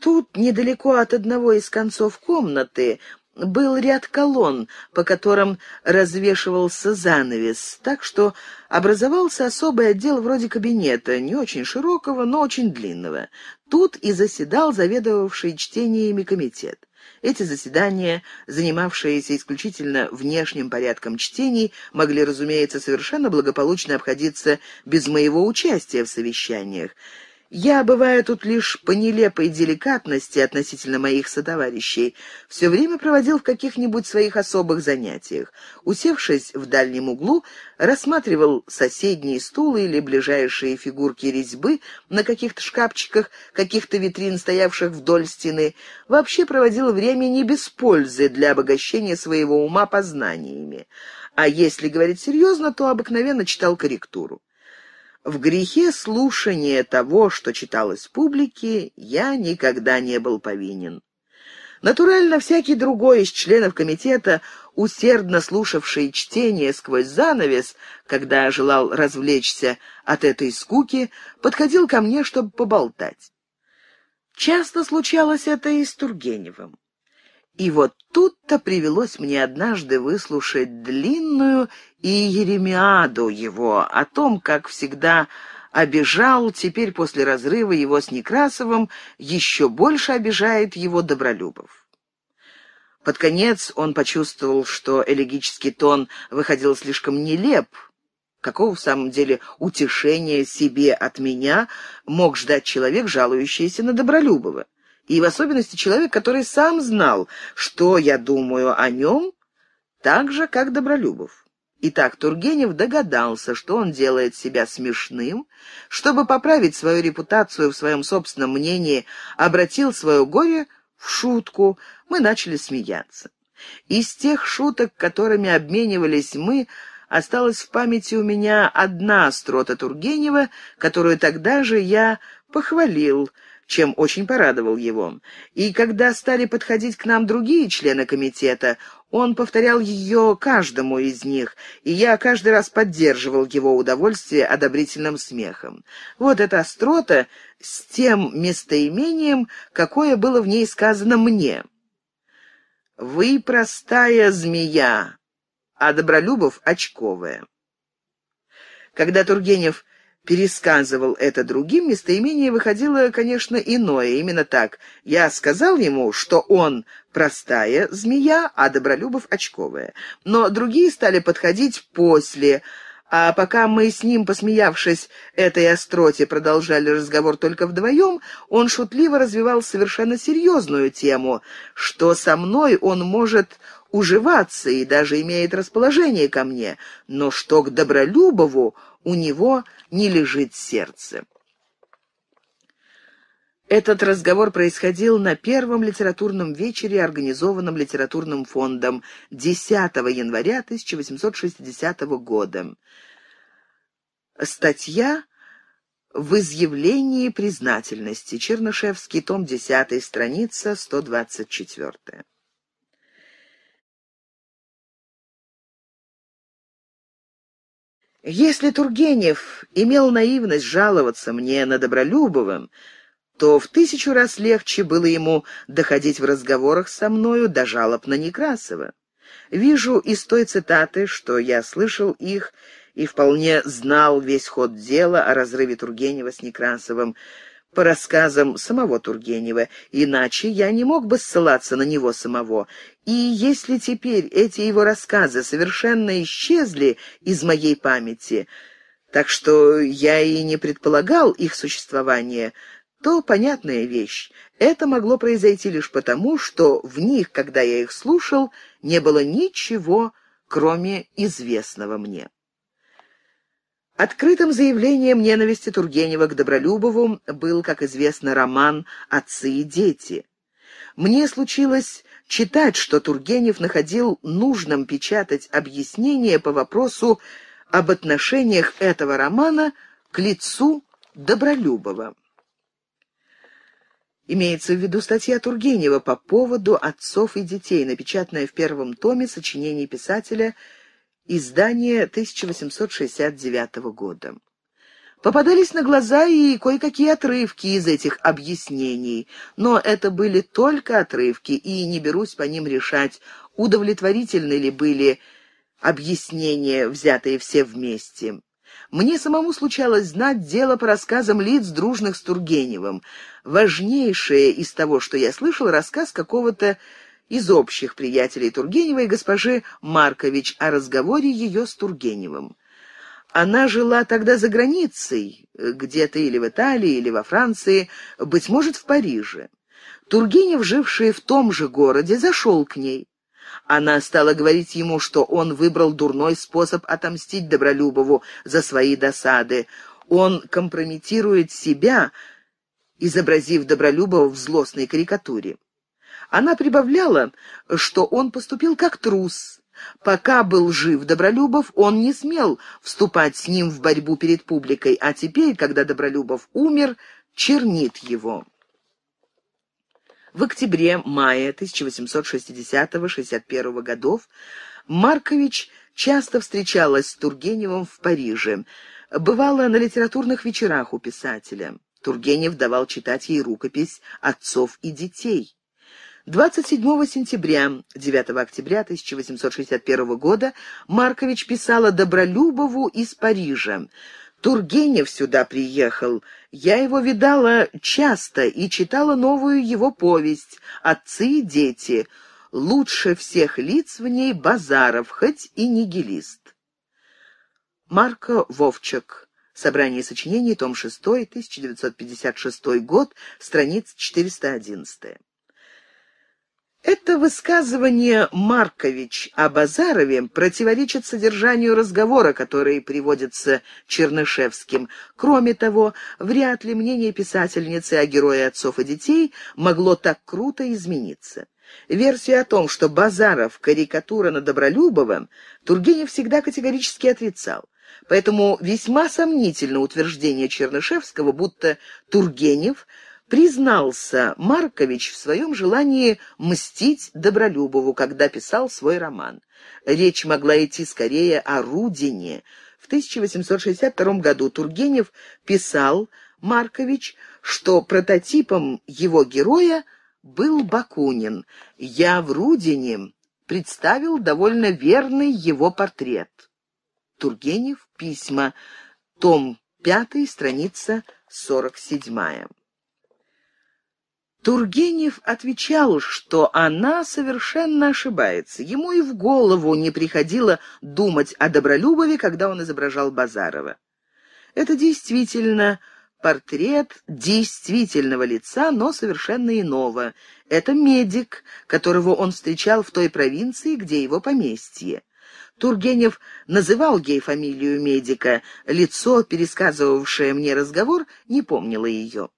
Тут, недалеко от одного из концов комнаты, был ряд колонн, по которым развешивался занавес, так что образовался особый отдел вроде кабинета, не очень широкого, но очень длинного. Тут и заседал заведовавший чтениями комитет. Эти заседания, занимавшиеся исключительно внешним порядком чтений, могли, разумеется, совершенно благополучно обходиться без моего участия в совещаниях. Я, бывая тут лишь по нелепой деликатности относительно моих сотоварищей, все время проводил в каких-нибудь своих особых занятиях. Усевшись в дальнем углу, рассматривал соседние стулы или ближайшие фигурки резьбы на каких-то шкафчиках, каких-то витрин, стоявших вдоль стены. Вообще проводил время не без пользы для обогащения своего ума познаниями. А если говорить серьезно, то обыкновенно читал корректуру. В грехе слушания того, что читалось публике, я никогда не был повинен. Натурально, всякий другой из членов комитета, усердно слушавший чтение сквозь занавес, когда желал развлечься от этой скуки, подходил ко мне, чтобы поболтать. Часто случалось это и с Тургеневым. И вот тут-то привелось мне однажды выслушать длинную и Еремиаду его о том, как всегда обижал, теперь после разрыва его с Некрасовым еще больше обижает его Добролюбов. Под конец он почувствовал, что элегический тон выходил слишком нелеп. Какого в самом деле утешения себе от меня мог ждать человек, жалующийся на Добролюбова? И в особенности человек, который сам знал, что я думаю о нем, так же, как Добролюбов. Итак, Тургенев догадался, что он делает себя смешным, чтобы поправить свою репутацию в своем собственном мнении, обратил свое горе в шутку. Мы начали смеяться. Из тех шуток, которыми обменивались мы, осталась в памяти у меня одна строта Тургенева, которую тогда же я похвалил, чем очень порадовал его. И когда стали подходить к нам другие члены комитета, он повторял ее каждому из них, и я каждый раз поддерживал его удовольствие одобрительным смехом. Вот эта острота с тем местоимением, какое было в ней сказано мне. «Вы простая змея, а Добролюбов — очковая». Когда Тургенев пересказывал это другим, местоимение выходило, конечно, иное, именно так. Я сказал ему, что он простая змея, а Добролюбов очковая. Но другие стали подходить после, а пока мы с ним, посмеявшись этой остроте, продолжали разговор только вдвоем, он шутливо развивал совершенно серьезную тему, что со мной он может уживаться и даже имеет расположение ко мне, но что к Добролюбову у него не лежит сердце. Этот разговор происходил на первом литературном вечере, организованном литературным фондом 10 января 1860 года. Статья «В изъявлении признательности» Чернышевский, том 10, страница 124. Если Тургенев имел наивность жаловаться мне на Добролюбова, то в тысячу раз легче было ему доходить в разговорах со мною до жалоб на Некрасова. Вижу из той цитаты, что я слышал их и вполне знал весь ход дела о разрыве Тургенева с Некрасовым, по рассказам самого Тургенева, иначе я не мог бы ссылаться на него самого. И если теперь эти его рассказы совершенно исчезли из моей памяти, так что я и не предполагал их существование, то понятная вещь. Это могло произойти лишь потому, что в них, когда я их слушал, не было ничего, кроме известного мне. Открытым заявлением ненависти Тургенева к Добролюбову был, как известно, роман «Отцы и дети». Мне случилось читать, что Тургенев находил нужным печатать объяснение по вопросу об отношениях этого романа к лицу Добролюбова. Имеется в виду статья Тургенева по поводу отцов и детей, напечатанная в первом томе сочинений писателя «Петербург» издание 1869 года. Попадались на глаза и кое-какие отрывки из этих объяснений, но это были только отрывки, и не берусь по ним решать, удовлетворительны ли были объяснения, взятые все вместе. Мне самому случалось знать дело по рассказам лиц, дружных с Тургеневым. Важнейшее из того, что я слышал, рассказ какого-то из общих приятелей Тургенева и госпожи Маркович о разговоре ее с Тургеневым. Она жила тогда за границей, где-то или в Италии, или во Франции, быть может, в Париже. Тургенев, живший в том же городе, зашел к ней. Она стала говорить ему, что он выбрал дурной способ отомстить Добролюбову за свои досады. Он компрометирует себя, изобразив Добролюбова в злостной карикатуре. Она прибавляла, что он поступил как трус. Пока был жив Добролюбов, он не смел вступать с ним в борьбу перед публикой, а теперь, когда Добролюбов умер, чернит его. В октябре-мае 1860-61 годов Маркович часто встречалась с Тургеневым в Париже, бывала на литературных вечерах у писателя. Тургенев давал читать ей рукопись «Отцов и детей». 27 сентября, 9 октября 1861 года Маркович писала Добролюбову из Парижа. «Тургенев сюда приехал. Я его видала часто и читала новую его повесть «Отцы и дети». Лучше всех лиц в ней Базаров, хоть и нигилист». Марко Вовчак. Собрание сочинений, том 6, 1956 год, страница 411. Это высказывание Маркович о Базарове противоречит содержанию разговора, который приводится Чернышевским. Кроме того, вряд ли мнение писательницы о герое отцов и детей могло так круто измениться. Версию о том, что Базаров – карикатура на Добролюбова, Тургенев всегда категорически отрицал. Поэтому весьма сомнительно утверждение Чернышевского, будто Тургенев – признался Маркович в своем желании мстить Добролюбову, когда писал свой роман. Речь могла идти скорее о Рудине. В 1862 году Тургенев писал Маркович, что прототипом его героя был Бакунин. «Я в Рудине» представил довольно верный его портрет. Тургенев, письма, том 5, страница 47. Тургенев отвечал, что она совершенно ошибается. Ему и в голову не приходило думать о Добролюбове, когда он изображал Базарова. Это действительно портрет действительного лица, но совершенно иного. Это медик, которого он встречал в той провинции, где его поместье. Тургенев называл ей фамилию медика, лицо, пересказывавшее мне разговор, не помнило ее.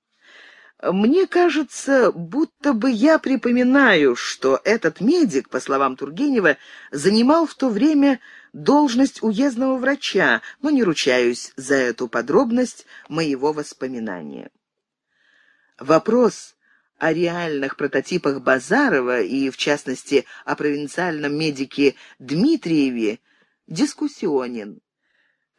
Мне кажется, будто бы я припоминаю, что этот медик, по словам Тургенева, занимал в то время должность уездного врача, но не ручаюсь за эту подробность моего воспоминания. Вопрос о реальных прототипах Базарова и, в частности, о провинциальном медике Дмитриеве дискуссионен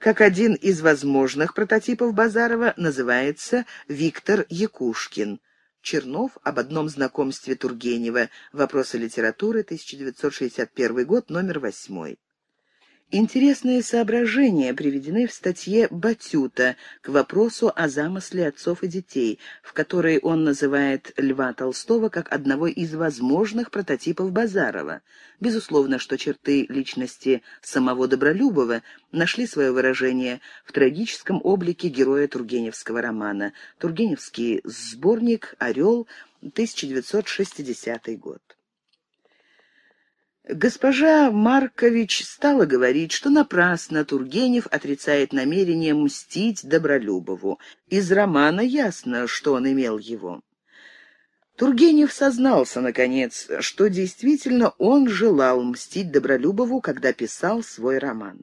как один из возможных прототипов Базарова называется Виктор Якушкин. Чернов об одном знакомстве Тургенева. Вопросы литературы, 1961 год, номер 8. Интересные соображения приведены в статье Батюта к вопросу о замысле отцов и детей, в которой он называет Льва Толстого как одного из возможных прототипов Базарова. Безусловно, что черты личности самого Добролюбова нашли свое выражение в трагическом облике героя Тургеневского романа. Тургеневский сборник «Орел», 1960 год. Госпожа Маркович стала говорить, что напрасно Тургенев отрицает намерение мстить Добролюбову. Из романа ясно, что он имел его. Тургенев сознался, наконец, что действительно он желал мстить Добролюбову, когда писал свой роман.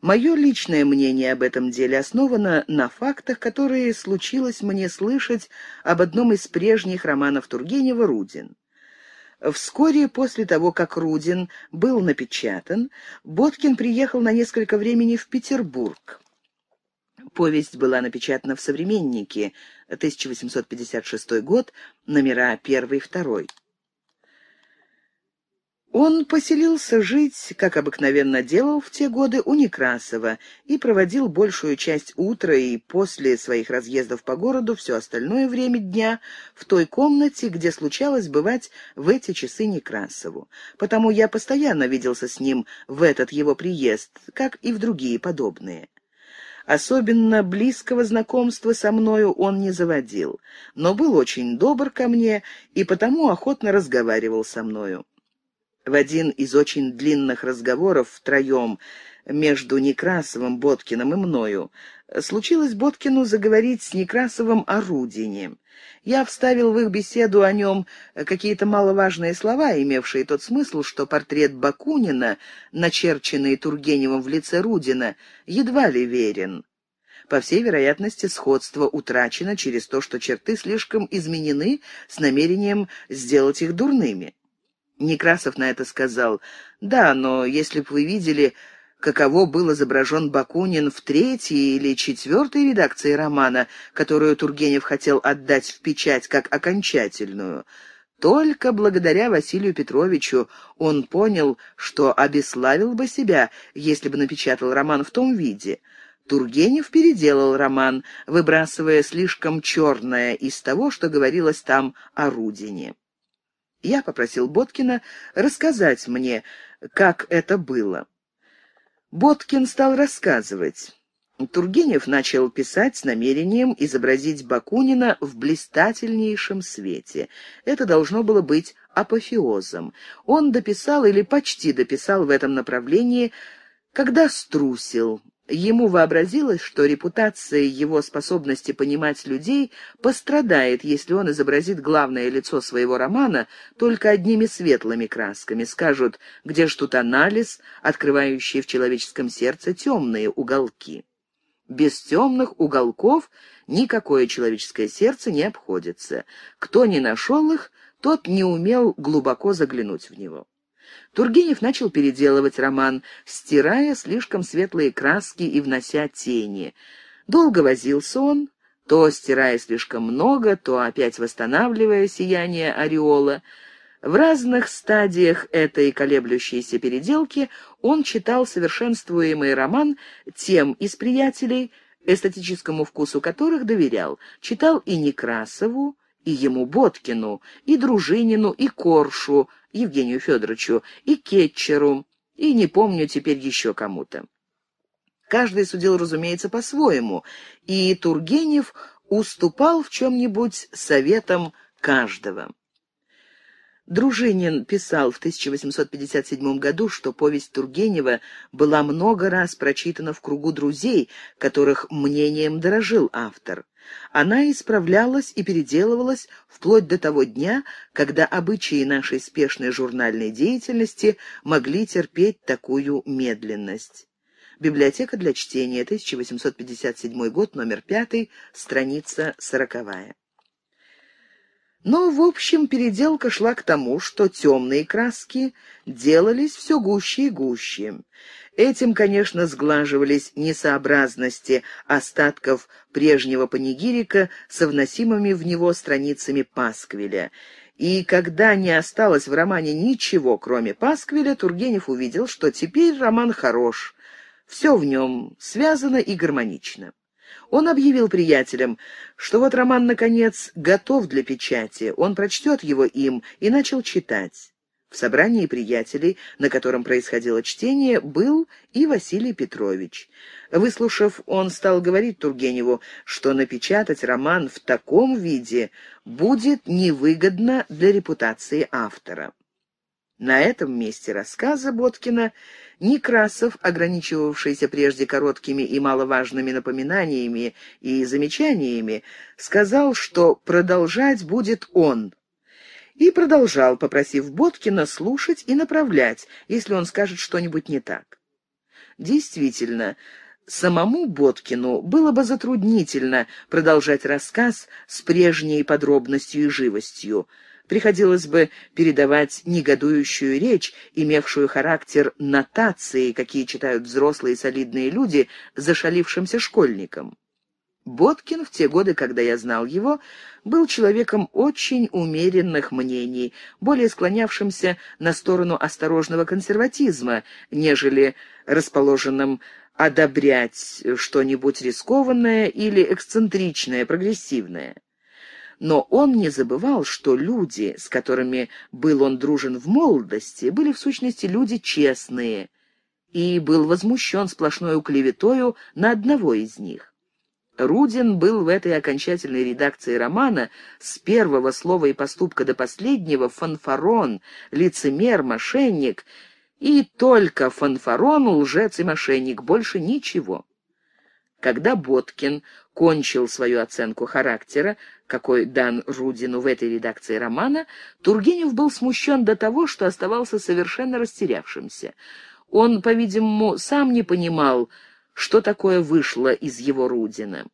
Мое личное мнение об этом деле основано на фактах, которые случилось мне слышать об одном из прежних романов Тургенева «Рудин». Вскоре после того, как Рудин был напечатан, Боткин приехал на несколько времени в Петербург. Повесть была напечатана в «Современнике», 1856 год, номера 1-2. и он поселился жить, как обыкновенно делал в те годы, у Некрасова и проводил большую часть утра и после своих разъездов по городу все остальное время дня в той комнате, где случалось бывать в эти часы Некрасову. Потому я постоянно виделся с ним в этот его приезд, как и в другие подобные. Особенно близкого знакомства со мною он не заводил, но был очень добр ко мне и потому охотно разговаривал со мною. В один из очень длинных разговоров втроем между Некрасовым, Боткиным и мною случилось Боткину заговорить с Некрасовым о Рудине. Я вставил в их беседу о нем какие-то маловажные слова, имевшие тот смысл, что портрет Бакунина, начерченный Тургеневым в лице Рудина, едва ли верен. По всей вероятности, сходство утрачено через то, что черты слишком изменены с намерением сделать их дурными. Некрасов на это сказал, «Да, но если бы вы видели, каково был изображен Бакунин в третьей или четвертой редакции романа, которую Тургенев хотел отдать в печать как окончательную, только благодаря Василию Петровичу он понял, что обеславил бы себя, если бы напечатал роман в том виде». Тургенев переделал роман, выбрасывая слишком черное из того, что говорилось там о Рудине. Я попросил Боткина рассказать мне, как это было. Боткин стал рассказывать. Тургенев начал писать с намерением изобразить Бакунина в блистательнейшем свете. Это должно было быть апофеозом. Он дописал или почти дописал в этом направлении, когда струсил, Ему вообразилось, что репутация его способности понимать людей пострадает, если он изобразит главное лицо своего романа только одними светлыми красками. Скажут, где ж тут анализ, открывающий в человеческом сердце темные уголки. Без темных уголков никакое человеческое сердце не обходится. Кто не нашел их, тот не умел глубоко заглянуть в него. Тургенев начал переделывать роман, стирая слишком светлые краски и внося тени. Долго возился он, то стирая слишком много, то опять восстанавливая сияние ореола. В разных стадиях этой колеблющейся переделки он читал совершенствуемый роман тем из приятелей, эстетическому вкусу которых доверял, читал и Некрасову, и ему Боткину, и Дружинину, и Коршу, Евгению Федоровичу, и Кетчеру, и не помню теперь еще кому-то. Каждый судил, разумеется, по-своему, и Тургенев уступал в чем-нибудь советам каждого. Дружинин писал в 1857 году, что повесть Тургенева была много раз прочитана в кругу друзей, которых мнением дорожил автор. Она исправлялась и переделывалась вплоть до того дня, когда обычаи нашей спешной журнальной деятельности могли терпеть такую медленность. Библиотека для чтения, 1857 год, номер 5, страница 40. Но, в общем, переделка шла к тому, что темные краски делались все гуще и гуще. Этим, конечно, сглаживались несообразности остатков прежнего панигирика совносимыми в него страницами Пасквиля. И когда не осталось в романе ничего, кроме Пасквиля, Тургенев увидел, что теперь роман хорош. Все в нем связано и гармонично. Он объявил приятелям, что вот роман, наконец, готов для печати, он прочтет его им и начал читать. В собрании приятелей, на котором происходило чтение, был и Василий Петрович. Выслушав, он стал говорить Тургеневу, что напечатать роман в таком виде будет невыгодно для репутации автора. На этом месте рассказа Боткина Некрасов, ограничивавшийся прежде короткими и маловажными напоминаниями и замечаниями, сказал, что продолжать будет он. И продолжал, попросив Боткина слушать и направлять, если он скажет что-нибудь не так. Действительно, самому Боткину было бы затруднительно продолжать рассказ с прежней подробностью и живостью приходилось бы передавать негодующую речь, имевшую характер нотации, какие читают взрослые солидные люди, зашалившимся школьникам. Боткин в те годы, когда я знал его, был человеком очень умеренных мнений, более склонявшимся на сторону осторожного консерватизма, нежели расположенным одобрять что-нибудь рискованное или эксцентричное, прогрессивное но он не забывал, что люди, с которыми был он дружен в молодости, были в сущности люди честные, и был возмущен сплошной клеветою на одного из них. Рудин был в этой окончательной редакции романа с первого слова и поступка до последнего фанфарон, лицемер, мошенник, и только фанфарон, лжец и мошенник, больше ничего. Когда Боткин кончил свою оценку характера, какой дан Рудину в этой редакции романа, Тургенев был смущен до того, что оставался совершенно растерявшимся. Он, по-видимому, сам не понимал, что такое вышло из его Рудина.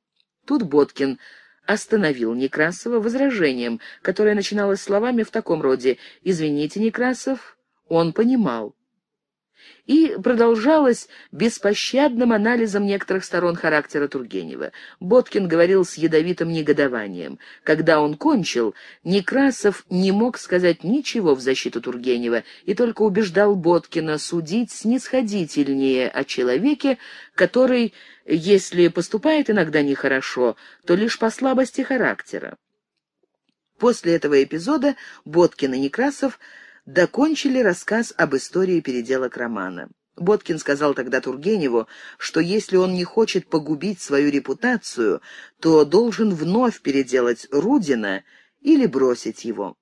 Тут Боткин остановил Некрасова возражением, которое начиналось словами в таком роде «Извините, Некрасов, он понимал» и продолжалось беспощадным анализом некоторых сторон характера Тургенева. Боткин говорил с ядовитым негодованием. Когда он кончил, Некрасов не мог сказать ничего в защиту Тургенева и только убеждал Боткина судить снисходительнее о человеке, который, если поступает иногда нехорошо, то лишь по слабости характера. После этого эпизода Боткин и Некрасов докончили рассказ об истории переделок романа. Боткин сказал тогда Тургеневу, что если он не хочет погубить свою репутацию, то должен вновь переделать Рудина или бросить его.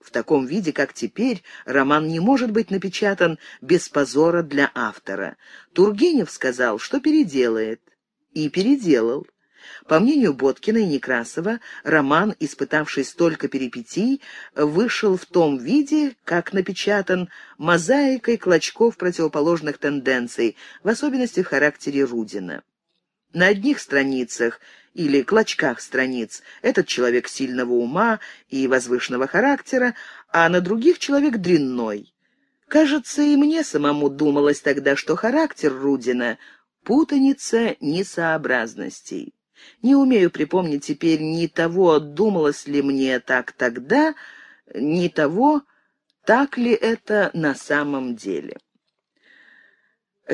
В таком виде, как теперь, роман не может быть напечатан без позора для автора. Тургенев сказал, что переделает. И переделал. По мнению Боткина и Некрасова, роман, испытавший столько перипетий, вышел в том виде, как напечатан мозаикой клочков противоположных тенденций, в особенности в характере Рудина. На одних страницах или клочках страниц этот человек сильного ума и возвышенного характера, а на других человек дрянной. Кажется, и мне самому думалось тогда, что характер Рудина — путаница несообразностей. Не умею припомнить теперь ни того, думалось ли мне так тогда, ни того, так ли это на самом деле.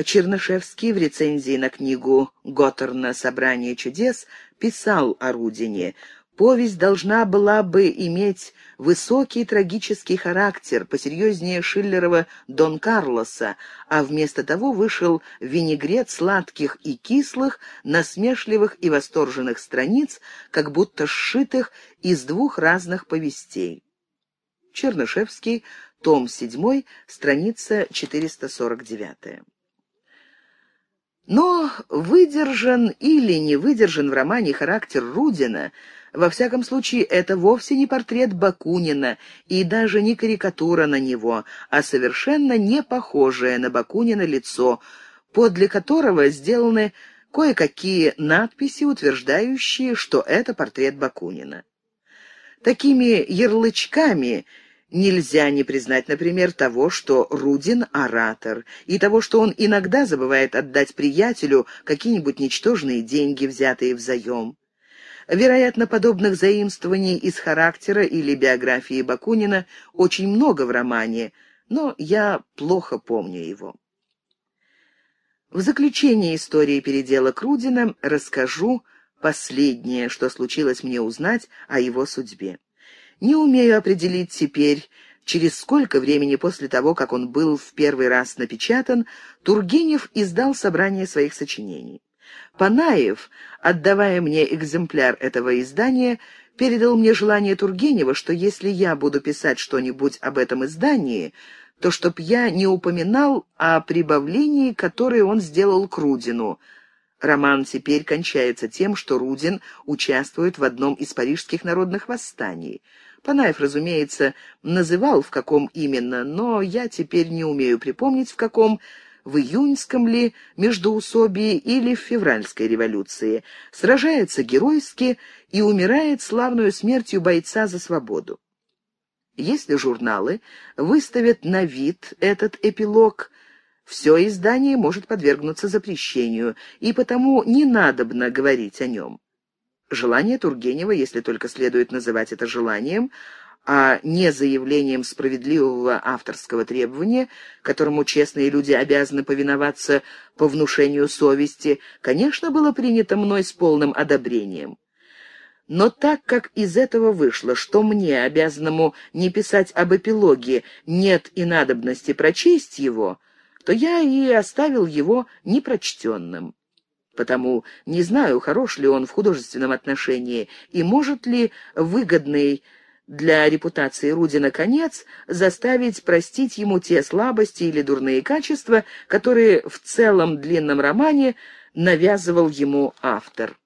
Чернышевский в рецензии на книгу «Готтерна. Собрание чудес» писал о Рудине – Повесть должна была бы иметь высокий трагический характер, посерьезнее Шиллерова «Дон Карлоса», а вместо того вышел винегрет сладких и кислых, насмешливых и восторженных страниц, как будто сшитых из двух разных повестей. Чернышевский, том 7, страница 449. Но выдержан или не выдержан в романе характер Рудина, во всяком случае, это вовсе не портрет Бакунина и даже не карикатура на него, а совершенно не похожее на Бакунина лицо, подле которого сделаны кое-какие надписи, утверждающие, что это портрет Бакунина. Такими ярлычками – Нельзя не признать, например, того, что Рудин – оратор, и того, что он иногда забывает отдать приятелю какие-нибудь ничтожные деньги, взятые в заем. Вероятно, подобных заимствований из характера или биографии Бакунина очень много в романе, но я плохо помню его. В заключение истории передела Рудина расскажу последнее, что случилось мне узнать о его судьбе. Не умею определить теперь, через сколько времени после того, как он был в первый раз напечатан, Тургенев издал собрание своих сочинений. Панаев, отдавая мне экземпляр этого издания, передал мне желание Тургенева, что если я буду писать что-нибудь об этом издании, то чтоб я не упоминал о прибавлении, которое он сделал к Рудину. Роман теперь кончается тем, что Рудин участвует в одном из парижских народных восстаний. Панаев, разумеется, называл в каком именно, но я теперь не умею припомнить в каком, в июньском ли междоусобии или в февральской революции. Сражается геройски и умирает славную смертью бойца за свободу. Если журналы выставят на вид этот эпилог – все издание может подвергнуться запрещению, и потому не надобно говорить о нем. Желание Тургенева, если только следует называть это желанием, а не заявлением справедливого авторского требования, которому честные люди обязаны повиноваться по внушению совести, конечно, было принято мной с полным одобрением. Но так как из этого вышло, что мне, обязанному не писать об эпилоге, нет и надобности прочесть его, то я и оставил его непрочтенным потому не знаю, хорош ли он в художественном отношении и может ли выгодный для репутации Рудина конец заставить простить ему те слабости или дурные качества, которые в целом длинном романе навязывал ему автор.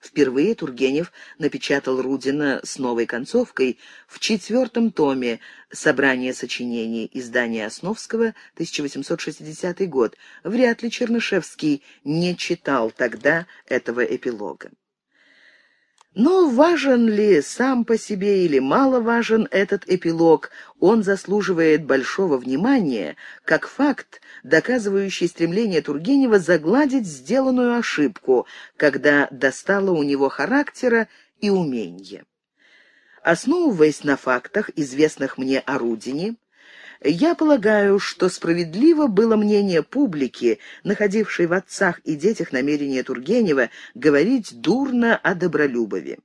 Впервые Тургенев напечатал Рудина с новой концовкой в четвертом томе «Собрание сочинений» издания Основского, 1860 год. Вряд ли Чернышевский не читал тогда этого эпилога. Но важен ли сам по себе или мало важен этот эпилог, он заслуживает большого внимания, как факт, доказывающий стремление Тургенева загладить сделанную ошибку, когда достало у него характера и умения. Основываясь на фактах, известных мне о Рудине, я полагаю, что справедливо было мнение публики, находившей в отцах и детях намерение Тургенева говорить дурно о добролюбове.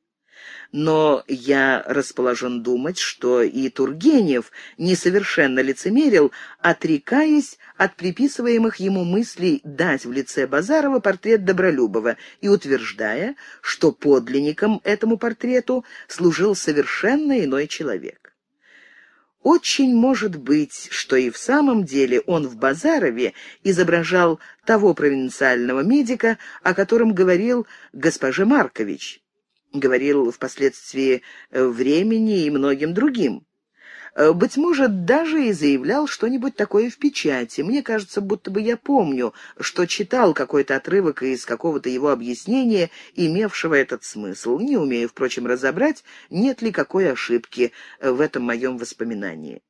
Но я расположен думать, что и Тургенев несовершенно лицемерил, отрекаясь от приписываемых ему мыслей дать в лице Базарова портрет Добролюбова и утверждая, что подлинником этому портрету служил совершенно иной человек. Очень может быть, что и в самом деле он в Базарове изображал того провинциального медика, о котором говорил госпожа Маркович. Говорил впоследствии э, времени и многим другим. Э, быть может, даже и заявлял что-нибудь такое в печати. Мне кажется, будто бы я помню, что читал какой-то отрывок из какого-то его объяснения, имевшего этот смысл. Не умею, впрочем, разобрать, нет ли какой ошибки э, в этом моем воспоминании.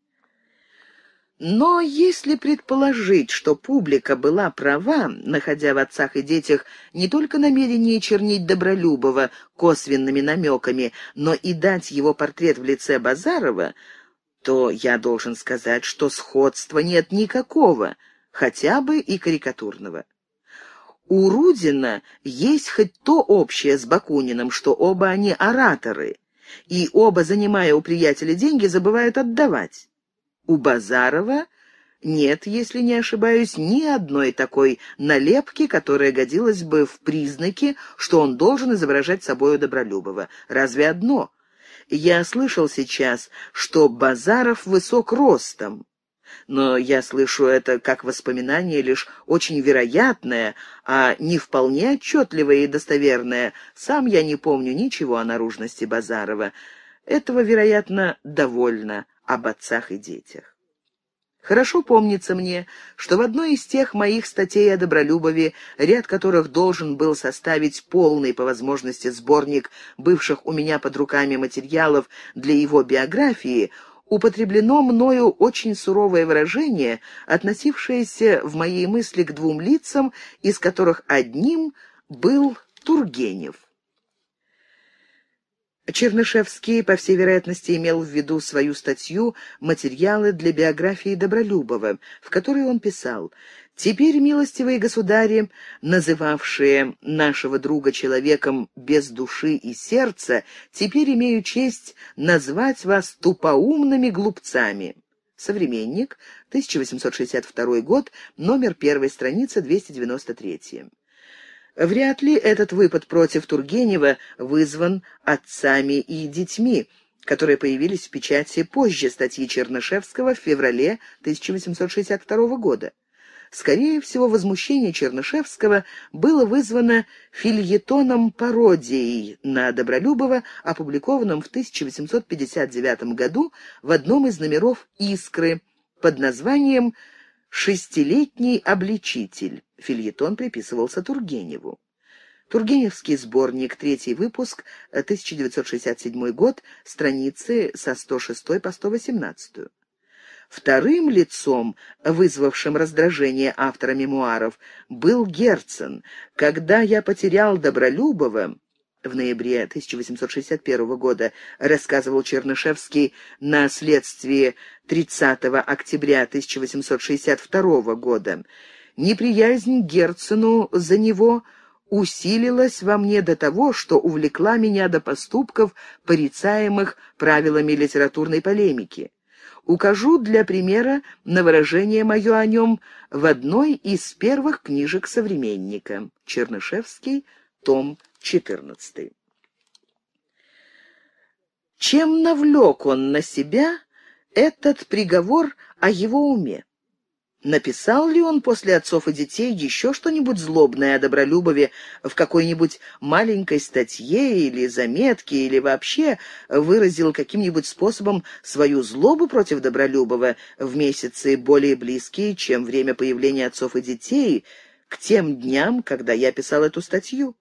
Но если предположить, что публика была права, находя в отцах и детях не только намерение чернить Добролюбова косвенными намеками, но и дать его портрет в лице Базарова, то я должен сказать, что сходства нет никакого, хотя бы и карикатурного. У Рудина есть хоть то общее с Бакуниным, что оба они ораторы, и оба, занимая у приятеля деньги, забывают отдавать. У Базарова нет, если не ошибаюсь, ни одной такой налепки, которая годилась бы в признаке, что он должен изображать собою Добролюбова. Разве одно — я слышал сейчас, что Базаров высок ростом. Но я слышу это как воспоминание лишь очень вероятное, а не вполне отчетливое и достоверное. Сам я не помню ничего о наружности Базарова. Этого, вероятно, довольно об отцах и детях. Хорошо помнится мне, что в одной из тех моих статей о добролюбове, ряд которых должен был составить полный по возможности сборник бывших у меня под руками материалов для его биографии, употреблено мною очень суровое выражение, относившееся в моей мысли к двум лицам, из которых одним был Тургенев. Чернышевский, по всей вероятности, имел в виду свою статью «Материалы для биографии Добролюбова», в которой он писал «Теперь, милостивые государи, называвшие нашего друга человеком без души и сердца, теперь имею честь назвать вас тупоумными глупцами». Современник, 1862 год, номер первой страницы 293. Вряд ли этот выпад против Тургенева вызван отцами и детьми, которые появились в печати позже статьи Чернышевского в феврале 1862 года. Скорее всего, возмущение Чернышевского было вызвано фильетоном-пародией на Добролюбова, опубликованным в 1859 году в одном из номеров «Искры» под названием «Связь» «Шестилетний обличитель» фильетон приписывался Тургеневу. Тургеневский сборник, третий выпуск, 1967 год, страницы со 106 по 118. Вторым лицом, вызвавшим раздражение автора мемуаров, был Герцен. «Когда я потерял Добролюбова, в ноябре 1861 года, рассказывал Чернышевский на следствии 30 октября 1862 года, неприязнь Герцену за него усилилась во мне до того, что увлекла меня до поступков, порицаемых правилами литературной полемики. Укажу для примера на выражение мое о нем в одной из первых книжек современника. Чернышевский, том 14. Чем навлек он на себя этот приговор о его уме? Написал ли он после отцов и детей еще что-нибудь злобное о добролюбове в какой-нибудь маленькой статье или заметке, или вообще выразил каким-нибудь способом свою злобу против добролюбова в месяцы более близкие, чем время появления отцов и детей, к тем дням, когда я писал эту статью?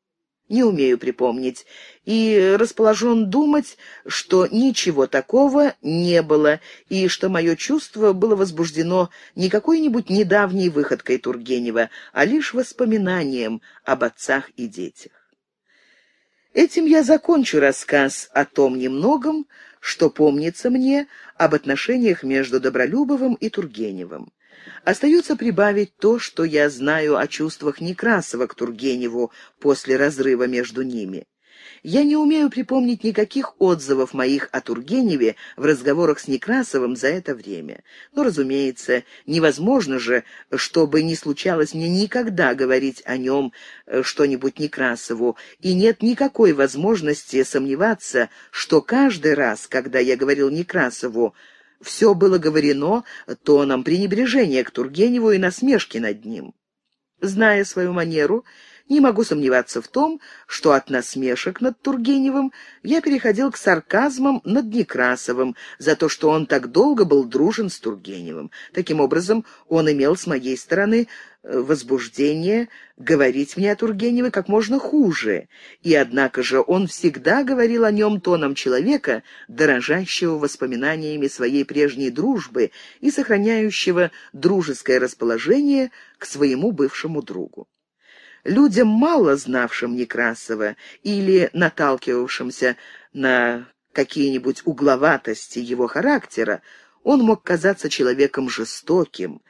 не умею припомнить, и расположен думать, что ничего такого не было, и что мое чувство было возбуждено не какой-нибудь недавней выходкой Тургенева, а лишь воспоминанием об отцах и детях. Этим я закончу рассказ о том немногом, что помнится мне об отношениях между Добролюбовым и Тургеневым. Остается прибавить то, что я знаю о чувствах Некрасова к Тургеневу после разрыва между ними. Я не умею припомнить никаких отзывов моих о Тургеневе в разговорах с Некрасовым за это время. Но, разумеется, невозможно же, чтобы не случалось мне никогда говорить о нем э, что-нибудь Некрасову, и нет никакой возможности сомневаться, что каждый раз, когда я говорил Некрасову все было говорено тоном пренебрежения к Тургеневу и насмешки над ним. Зная свою манеру, не могу сомневаться в том, что от насмешек над Тургеневым я переходил к сарказмам над Некрасовым за то, что он так долго был дружен с Тургеневым. Таким образом, он имел с моей стороны возбуждение говорить мне о Тургеневе как можно хуже, и однако же он всегда говорил о нем тоном человека, дорожащего воспоминаниями своей прежней дружбы и сохраняющего дружеское расположение к своему бывшему другу. Людям, мало знавшим Некрасова или наталкивавшимся на какие-нибудь угловатости его характера, он мог казаться человеком жестоким,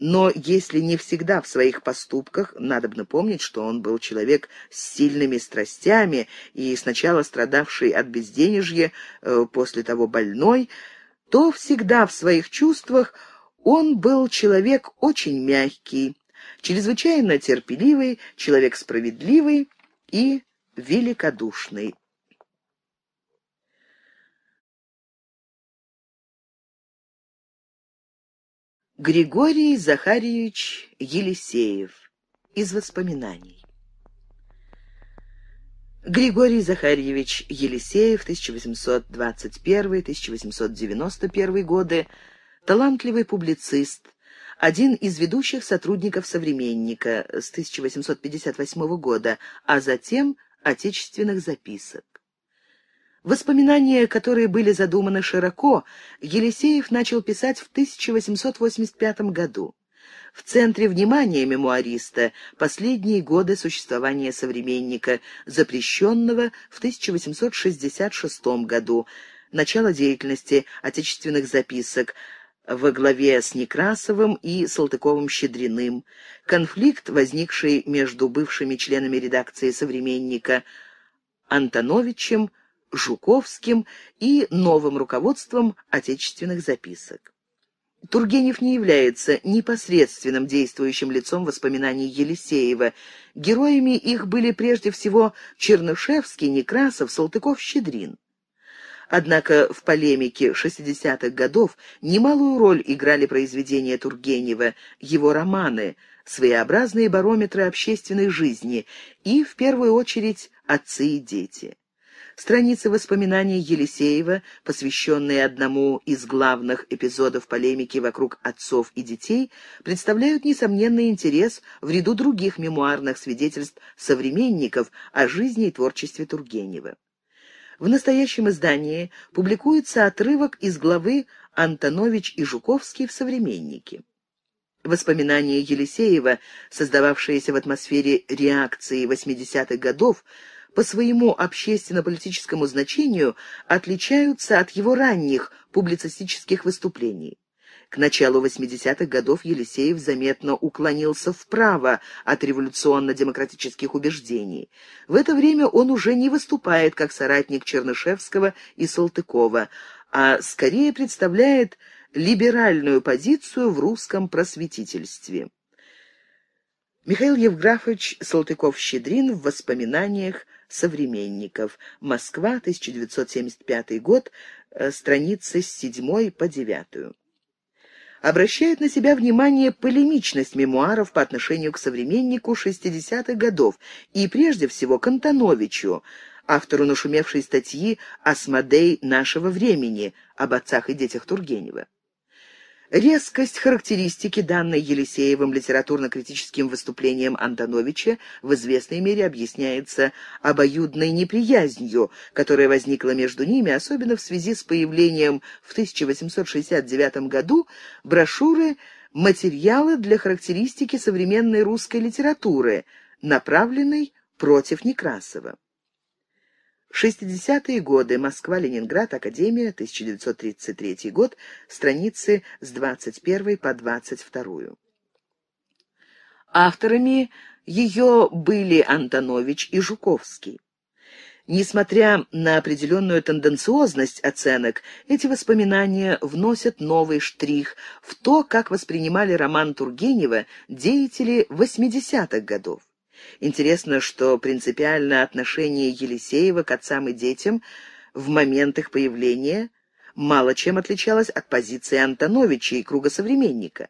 но если не всегда в своих поступках, надо бы напомнить, что он был человек с сильными страстями и сначала страдавший от безденежья, э, после того больной, то всегда в своих чувствах он был человек очень мягкий, чрезвычайно терпеливый, человек справедливый и великодушный. Григорий Захарьевич Елисеев. Из воспоминаний. Григорий Захарьевич Елисеев, 1821-1891 годы, талантливый публицист, один из ведущих сотрудников «Современника» с 1858 года, а затем отечественных записок. Воспоминания, которые были задуманы широко, Елисеев начал писать в 1885 году. В центре внимания мемуариста последние годы существования современника, запрещенного в 1866 году, начало деятельности отечественных записок, во главе с Некрасовым и Салтыковым-Щедриным, конфликт, возникший между бывшими членами редакции «Современника» Антоновичем, Жуковским и новым руководством отечественных записок. Тургенев не является непосредственным действующим лицом воспоминаний Елисеева. Героями их были прежде всего Чернышевский, Некрасов, Салтыков-Щедрин. Однако в полемике 60-х годов немалую роль играли произведения Тургенева, его романы, своеобразные барометры общественной жизни и, в первую очередь, «Отцы и дети». Страницы воспоминаний Елисеева, посвященные одному из главных эпизодов полемики вокруг отцов и детей, представляют несомненный интерес в ряду других мемуарных свидетельств современников о жизни и творчестве Тургенева. В настоящем издании публикуется отрывок из главы «Антонович и Жуковский в «Современнике». Воспоминания Елисеева, создававшиеся в атмосфере реакции 80-х годов, по своему общественно-политическому значению отличаются от его ранних публицистических выступлений. К началу 80-х годов Елисеев заметно уклонился вправо от революционно-демократических убеждений. В это время он уже не выступает как соратник Чернышевского и Салтыкова, а скорее представляет либеральную позицию в русском просветительстве. Михаил Евграфович Салтыков-Щедрин в воспоминаниях современников. Москва, 1975 год, э, страницы с 7 по 9 обращает на себя внимание полемичность мемуаров по отношению к современнику 60-х годов и прежде всего Контановичу, автору нашумевшей статьи «Осмодей нашего времени» об отцах и детях Тургенева. Резкость характеристики, данной Елисеевым литературно-критическим выступлением Антоновича, в известной мере объясняется обоюдной неприязнью, которая возникла между ними, особенно в связи с появлением в 1869 году брошюры «Материалы для характеристики современной русской литературы», направленной против Некрасова. 60-е годы. Москва-Ленинград. Академия. 1933 год. Страницы с 21 по 22. Авторами ее были Антонович и Жуковский. Несмотря на определенную тенденциозность оценок, эти воспоминания вносят новый штрих в то, как воспринимали роман Тургенева деятели 80-х годов. Интересно, что принципиальное отношение Елисеева к отцам и детям в момент их появления мало чем отличалось от позиции Антоновича и круга современника.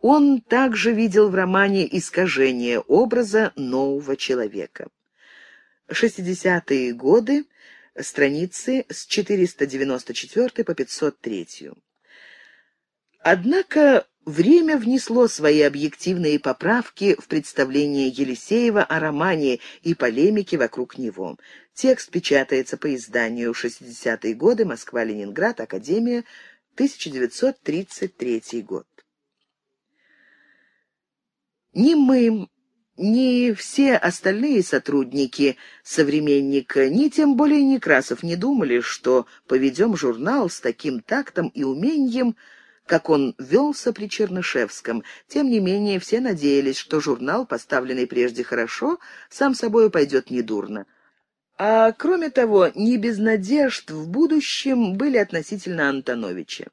Он также видел в романе искажение образа нового человека. 60-е годы, страницы с 494 по 503. Однако Время внесло свои объективные поправки в представление Елисеева о романе и полемике вокруг него. Текст печатается по изданию 60-е годы, Москва-Ленинград, Академия, 1933 год. Ни мы, ни все остальные сотрудники современника, ни тем более Некрасов не думали, что поведем журнал с таким тактом и умением, как он велся при Чернышевском. Тем не менее, все надеялись, что журнал, поставленный прежде хорошо, сам собой пойдет недурно. А кроме того, не без надежд в будущем были относительно Антоновича.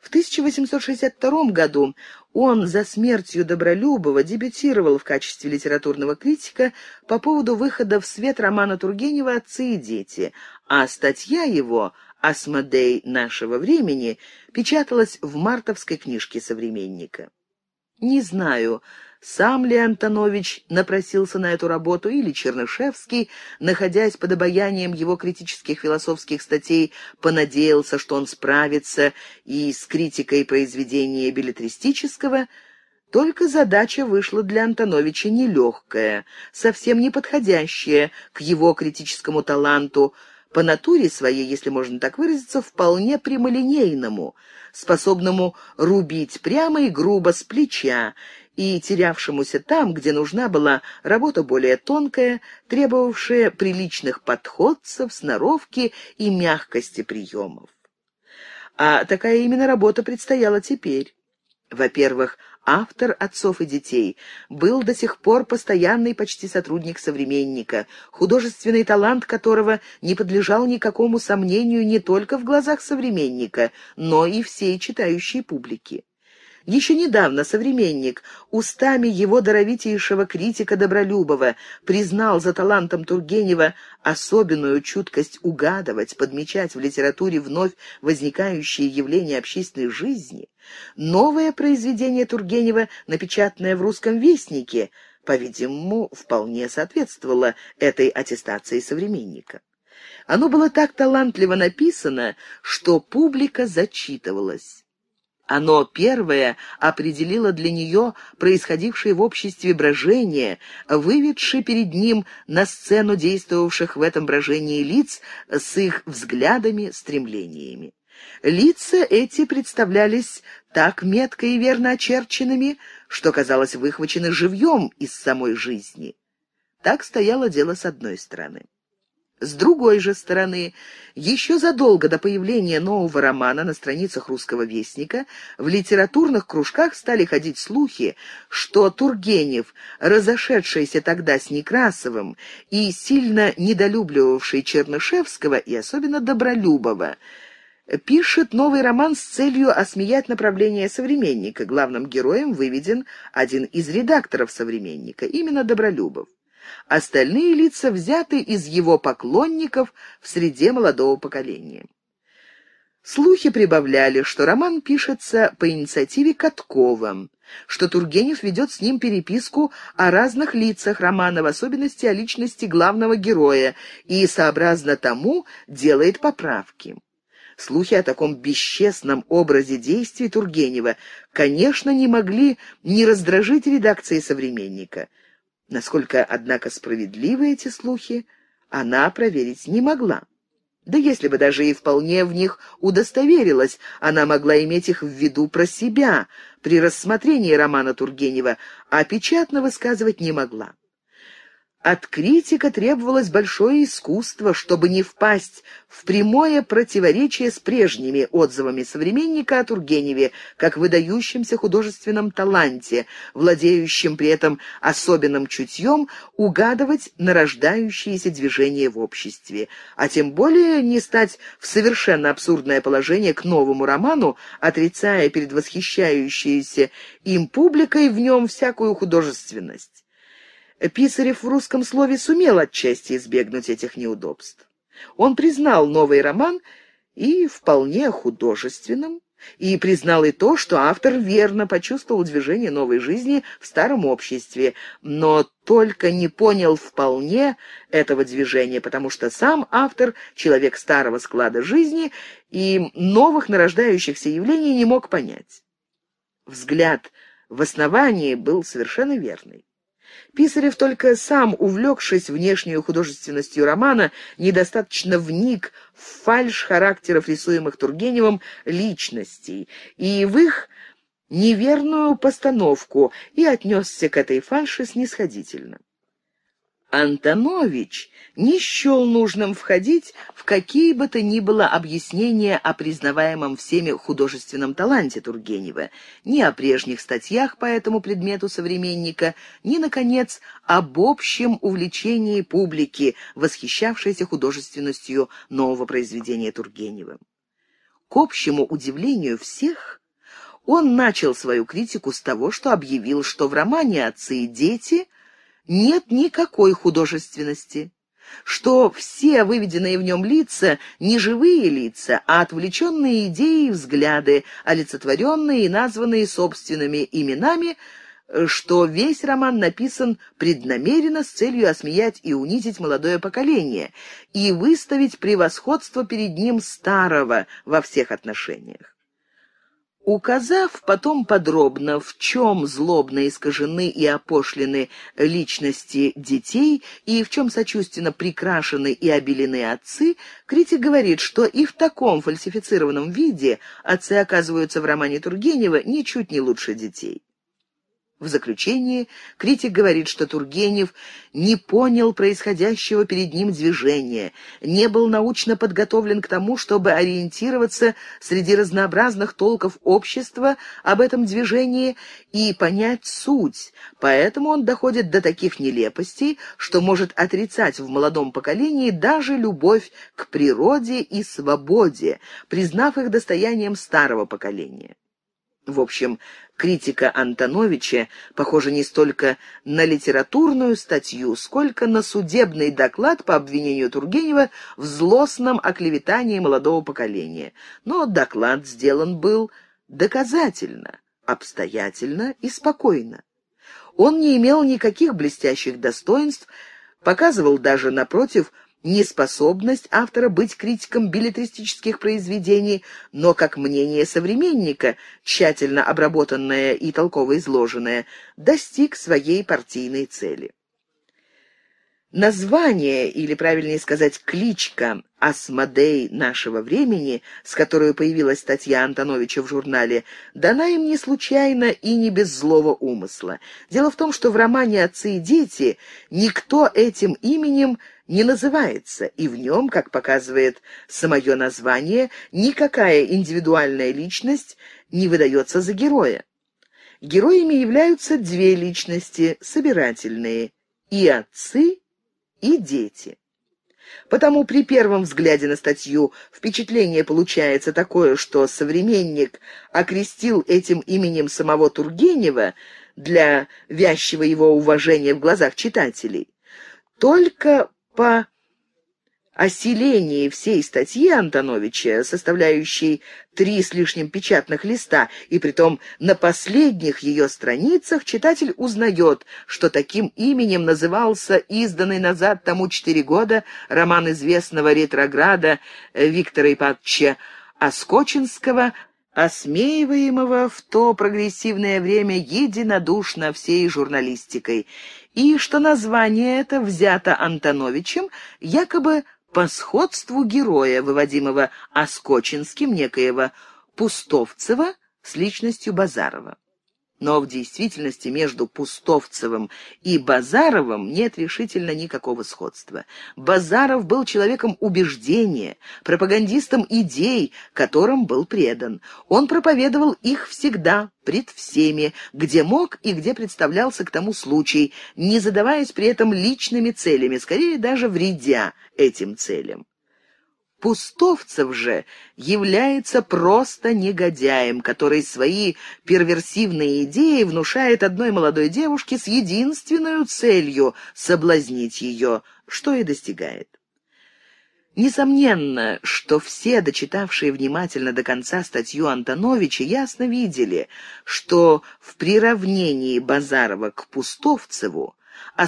В 1862 году он за смертью Добролюбова дебютировал в качестве литературного критика по поводу выхода в свет романа Тургенева «Отцы и дети», а статья его «Асмодей нашего времени» печаталась в мартовской книжке современника. Не знаю, сам ли Антонович напросился на эту работу, или Чернышевский, находясь под обаянием его критических философских статей, понадеялся, что он справится и с критикой произведения билетристического, только задача вышла для Антоновича нелегкая, совсем не подходящая к его критическому таланту – по натуре своей, если можно так выразиться, вполне прямолинейному, способному рубить прямо и грубо с плеча и терявшемуся там, где нужна была работа более тонкая, требовавшая приличных подходцев, сноровки и мягкости приемов. А такая именно работа предстояла теперь. Во-первых, автор «Отцов и детей» был до сих пор постоянный почти сотрудник современника, художественный талант которого не подлежал никакому сомнению не только в глазах современника, но и всей читающей публики. Еще недавно современник, устами его даровитейшего критика Добролюбова, признал за талантом Тургенева особенную чуткость угадывать, подмечать в литературе вновь возникающие явления общественной жизни. Новое произведение Тургенева, напечатанное в «Русском вестнике», по-видимому, вполне соответствовало этой аттестации современника. Оно было так талантливо написано, что публика зачитывалась. Оно первое определило для нее происходившее в обществе брожение, выведшее перед ним на сцену действовавших в этом брожении лиц с их взглядами, стремлениями. Лица эти представлялись так метко и верно очерченными, что, казалось, выхвачены живьем из самой жизни. Так стояло дело с одной стороны. С другой же стороны, еще задолго до появления нового романа на страницах «Русского вестника» в литературных кружках стали ходить слухи, что Тургенев, разошедшийся тогда с Некрасовым и сильно недолюбливавший Чернышевского и особенно Добролюбова, пишет новый роман с целью осмеять направление «Современника». Главным героем выведен один из редакторов «Современника», именно Добролюбов. Остальные лица взяты из его поклонников в среде молодого поколения. Слухи прибавляли, что роман пишется по инициативе Каткова, что Тургенев ведет с ним переписку о разных лицах романа, в особенности о личности главного героя, и, сообразно тому, делает поправки. Слухи о таком бесчестном образе действий Тургенева, конечно, не могли не раздражить редакции «Современника». Насколько, однако, справедливы эти слухи, она проверить не могла. Да если бы даже и вполне в них удостоверилась, она могла иметь их в виду про себя при рассмотрении романа Тургенева, а печатно высказывать не могла. От критика требовалось большое искусство, чтобы не впасть в прямое противоречие с прежними отзывами современника о Тургеневе, как выдающемся художественном таланте, владеющем при этом особенным чутьем угадывать нарождающиеся движения в обществе, а тем более не стать в совершенно абсурдное положение к новому роману, отрицая перед восхищающейся им публикой в нем всякую художественность. Писарев в русском слове сумел отчасти избегнуть этих неудобств. Он признал новый роман и вполне художественным, и признал и то, что автор верно почувствовал движение новой жизни в старом обществе, но только не понял вполне этого движения, потому что сам автор — человек старого склада жизни и новых нарождающихся явлений не мог понять. Взгляд в основании был совершенно верный. Писарев только сам, увлекшись внешней художественностью романа, недостаточно вник в фальш характеров рисуемых Тургеневым личностей и в их неверную постановку и отнесся к этой фальши снисходительно. Антонович не счел нужным входить в какие бы то ни было объяснения о признаваемом всеми художественном таланте Тургенева, ни о прежних статьях по этому предмету современника, ни, наконец, об общем увлечении публики, восхищавшейся художественностью нового произведения Тургенева. К общему удивлению всех – он начал свою критику с того, что объявил, что в романе «Отцы и дети» нет никакой художественности, что все выведенные в нем лица не живые лица, а отвлеченные идеи и взгляды, олицетворенные и названные собственными именами, что весь роман написан преднамеренно с целью осмеять и унизить молодое поколение и выставить превосходство перед ним старого во всех отношениях. Указав потом подробно, в чем злобно искажены и опошлены личности детей и в чем сочувственно прикрашены и обелены отцы, критик говорит, что и в таком фальсифицированном виде отцы оказываются в романе Тургенева ничуть не лучше детей. В заключение критик говорит, что Тургенев не понял происходящего перед ним движения, не был научно подготовлен к тому, чтобы ориентироваться среди разнообразных толков общества об этом движении и понять суть, поэтому он доходит до таких нелепостей, что может отрицать в молодом поколении даже любовь к природе и свободе, признав их достоянием старого поколения. В общем, критика Антоновича похожа не столько на литературную статью, сколько на судебный доклад по обвинению Тургенева в злостном оклеветании молодого поколения. Но доклад сделан был доказательно, обстоятельно и спокойно. Он не имел никаких блестящих достоинств, показывал даже, напротив, неспособность автора быть критиком билетристических произведений, но как мнение современника, тщательно обработанное и толково изложенное, достиг своей партийной цели. Название, или правильнее сказать, кличка «Асмодей нашего времени», с которой появилась статья Антоновича в журнале, дана им не случайно и не без злого умысла. Дело в том, что в романе «Отцы и дети» никто этим именем не называется, и в нем, как показывает самое название, никакая индивидуальная личность не выдается за героя. Героями являются две личности, собирательные, и отцы, и дети. Потому при первом взгляде на статью впечатление получается такое, что современник окрестил этим именем самого Тургенева для вязчего его уважения в глазах читателей. Только по о всей статьи Антоновича, составляющей три с лишним печатных листа, и притом на последних ее страницах читатель узнает, что таким именем назывался изданный назад тому четыре года роман известного ретрограда Виктора Ипатча Оскочинского осмеиваемого в то прогрессивное время единодушно всей журналистикой, и что название это взято Антоновичем якобы по сходству героя, выводимого Оскочинским некоего Пустовцева с личностью Базарова. Но в действительности между Пустовцевым и Базаровым нет решительно никакого сходства. Базаров был человеком убеждения, пропагандистом идей, которым был предан. Он проповедовал их всегда, пред всеми, где мог и где представлялся к тому случай, не задаваясь при этом личными целями, скорее даже вредя этим целям. Пустовцев же является просто негодяем, который свои перверсивные идеи внушает одной молодой девушке с единственной целью — соблазнить ее, что и достигает. Несомненно, что все, дочитавшие внимательно до конца статью Антоновича, ясно видели, что в приравнении Базарова к Пустовцеву, а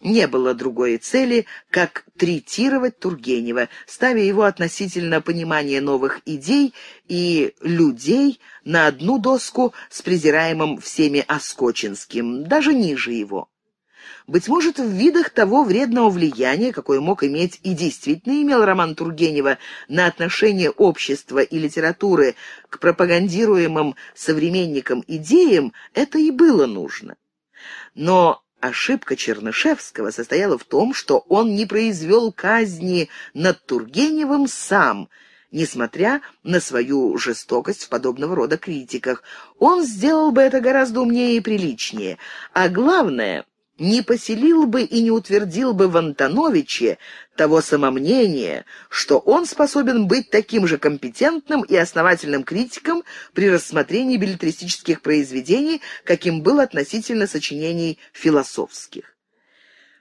не было другой цели, как третировать Тургенева, ставя его относительно понимания новых идей и людей на одну доску с презираемым всеми Оскочинским, даже ниже его. Быть может, в видах того вредного влияния, какое мог иметь и действительно имел роман Тургенева на отношение общества и литературы к пропагандируемым современникам идеям, это и было нужно. Но Ошибка Чернышевского состояла в том, что он не произвел казни над Тургеневым сам, несмотря на свою жестокость в подобного рода критиках. Он сделал бы это гораздо умнее и приличнее. А главное, не поселил бы и не утвердил бы в Антоновиче того самомнения, что он способен быть таким же компетентным и основательным критиком при рассмотрении билетристических произведений, каким был относительно сочинений философских.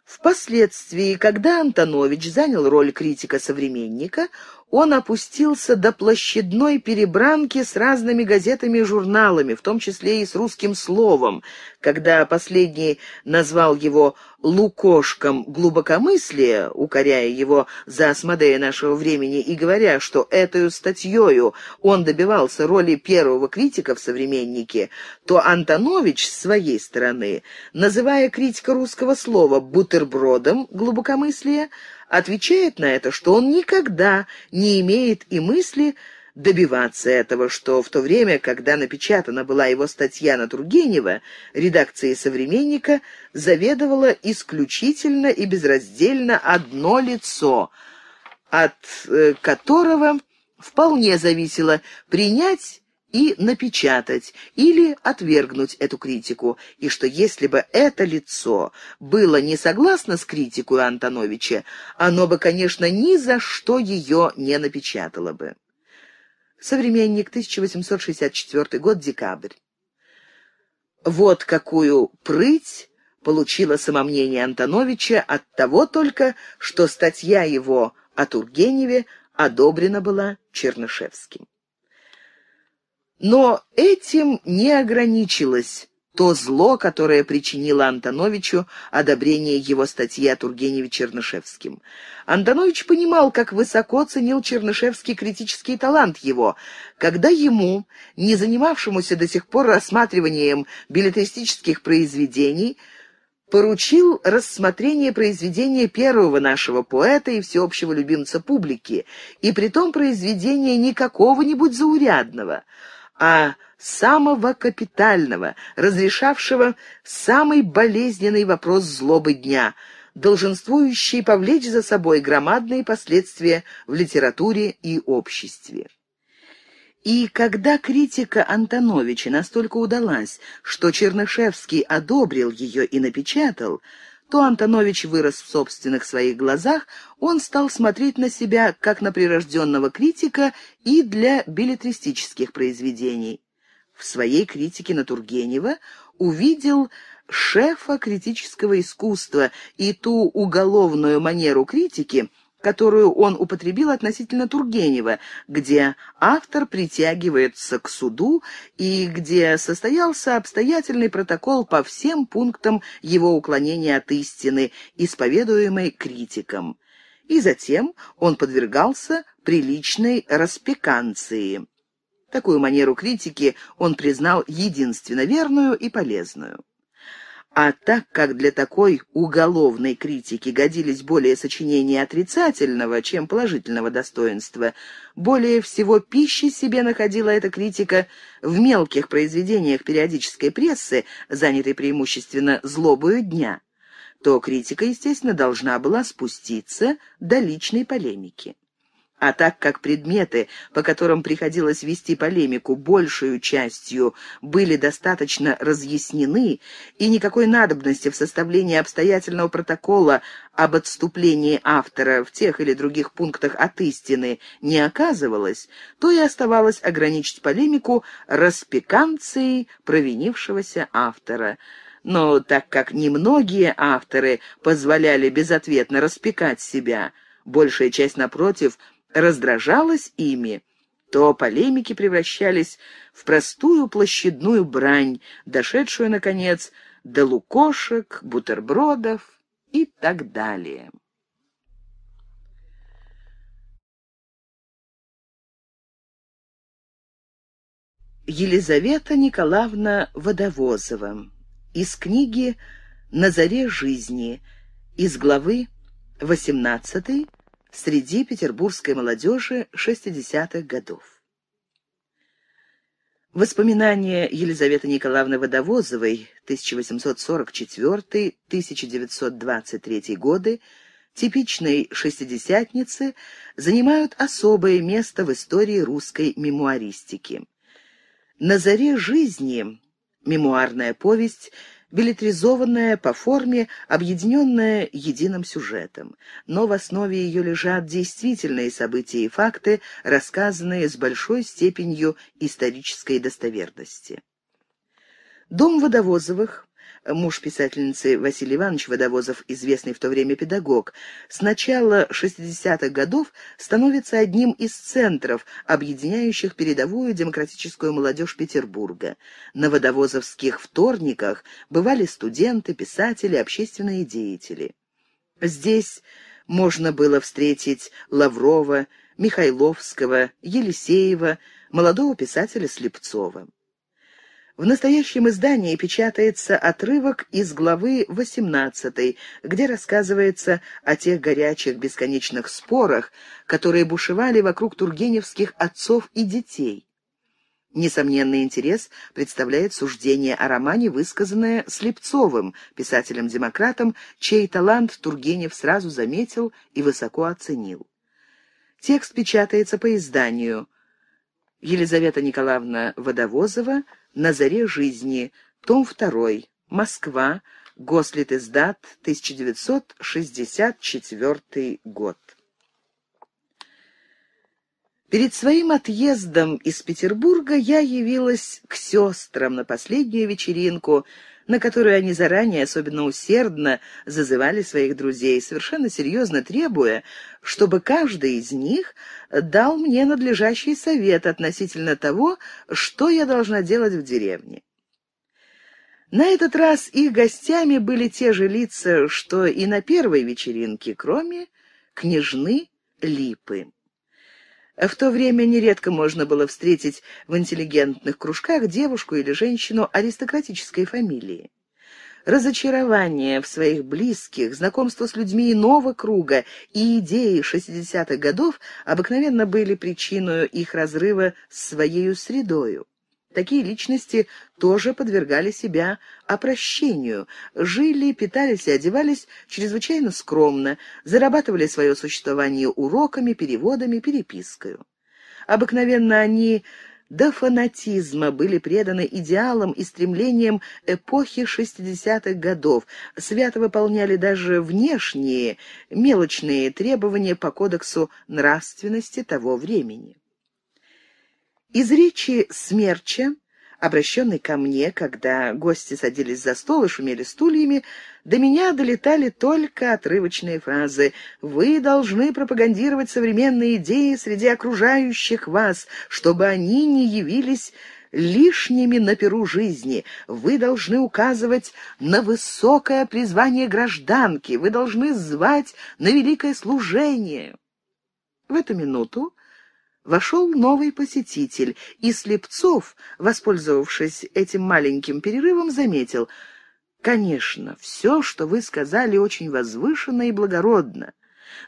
Впоследствии, когда Антонович занял роль критика-современника, он опустился до площадной перебранки с разными газетами и журналами, в том числе и с русским словом, когда последний назвал его «лукошком глубокомыслия», укоряя его за осмодея нашего времени и говоря, что этой статьею он добивался роли первого критика в «Современнике», то Антонович, с своей стороны, называя критика русского слова «бутербродом глубокомыслия», отвечает на это, что он никогда не имеет и мысли добиваться этого, что в то время, когда напечатана была его статья на Тургенева, редакции «Современника» заведовала исключительно и безраздельно одно лицо, от э, которого вполне зависело принять и напечатать или отвергнуть эту критику, и что если бы это лицо было не согласно с критикой Антоновича, оно бы, конечно, ни за что ее не напечатало бы. Современник, 1864 год, декабрь. Вот какую прыть получило самомнение Антоновича от того только, что статья его о Тургеневе одобрена была Чернышевским. Но этим не ограничилось то зло, которое причинило Антоновичу одобрение его статьи о Тургеневе Чернышевским. Антонович понимал, как высоко ценил Чернышевский критический талант его, когда ему, не занимавшемуся до сих пор рассматриванием билетристических произведений, поручил рассмотрение произведения первого нашего поэта и всеобщего любимца публики, и при том произведения не какого-нибудь заурядного – а самого капитального, разрешавшего самый болезненный вопрос злобы дня, долженствующий повлечь за собой громадные последствия в литературе и обществе. И когда критика Антоновича настолько удалась, что Чернышевский одобрил ее и напечатал – то Антонович вырос в собственных своих глазах, он стал смотреть на себя как на прирожденного критика и для билетристических произведений. В своей критике на Тургенева увидел шефа критического искусства и ту уголовную манеру критики, которую он употребил относительно Тургенева, где автор притягивается к суду и где состоялся обстоятельный протокол по всем пунктам его уклонения от истины, исповедуемой критиком. И затем он подвергался приличной распеканции. Такую манеру критики он признал единственно верную и полезную. А так как для такой уголовной критики годились более сочинения отрицательного, чем положительного достоинства, более всего пищи себе находила эта критика в мелких произведениях периодической прессы, занятой преимущественно злобою дня, то критика, естественно, должна была спуститься до личной полемики. А так как предметы, по которым приходилось вести полемику, большую частью были достаточно разъяснены, и никакой надобности в составлении обстоятельного протокола об отступлении автора в тех или других пунктах от истины не оказывалось, то и оставалось ограничить полемику распеканцией провинившегося автора но так как немногие авторы позволяли безответно распекать себя, большая часть, напротив, раздражалась ими, то полемики превращались в простую площадную брань, дошедшую, наконец, до лукошек, бутербродов и так далее. Елизавета Николаевна Водовозова из книги «На заре жизни» из главы 18 среди петербургской молодежи 60-х годов. Воспоминания Елизаветы Николаевны Водовозовой 1844-1923 годы типичной шестидесятницы занимают особое место в истории русской мемуаристики. На заре жизни мемуарная повесть билетризованная по форме, объединенная единым сюжетом. Но в основе ее лежат действительные события и факты, рассказанные с большой степенью исторической достоверности. Дом Водовозовых муж писательницы Василий Иванович Водовозов, известный в то время педагог, с начала 60-х годов становится одним из центров, объединяющих передовую демократическую молодежь Петербурга. На водовозовских вторниках бывали студенты, писатели, общественные деятели. Здесь можно было встретить Лаврова, Михайловского, Елисеева, молодого писателя Слепцова. В настоящем издании печатается отрывок из главы 18, где рассказывается о тех горячих бесконечных спорах, которые бушевали вокруг тургеневских отцов и детей. Несомненный интерес представляет суждение о романе, высказанное Слепцовым, писателем-демократом, чей талант Тургенев сразу заметил и высоко оценил. Текст печатается по изданию. Елизавета Николаевна Водовозова – на заре жизни. Том 2. Москва. Гослит издат. 1964 год. Перед своим отъездом из Петербурга я явилась к сестрам на последнюю вечеринку, на которую они заранее особенно усердно зазывали своих друзей, совершенно серьезно требуя, чтобы каждый из них дал мне надлежащий совет относительно того, что я должна делать в деревне. На этот раз их гостями были те же лица, что и на первой вечеринке, кроме княжны Липы. В то время нередко можно было встретить в интеллигентных кружках девушку или женщину аристократической фамилии. Разочарование в своих близких, знакомство с людьми иного круга и идеи 60-х годов обыкновенно были причиной их разрыва с своей средою. Такие личности тоже подвергали себя опрощению, жили, питались и одевались чрезвычайно скромно, зарабатывали свое существование уроками, переводами, перепиской. Обыкновенно они до фанатизма были преданы идеалам и стремлениям эпохи 60-х годов, свято выполняли даже внешние, мелочные требования по кодексу нравственности того времени. Из речи Смерча, обращенной ко мне, когда гости садились за стол и шумели стульями, до меня долетали только отрывочные фразы «Вы должны пропагандировать современные идеи среди окружающих вас, чтобы они не явились лишними на перу жизни. Вы должны указывать на высокое призвание гражданки, вы должны звать на великое служение». В эту минуту вошел новый посетитель, и Слепцов, воспользовавшись этим маленьким перерывом, заметил — Конечно, все, что вы сказали, очень возвышенно и благородно.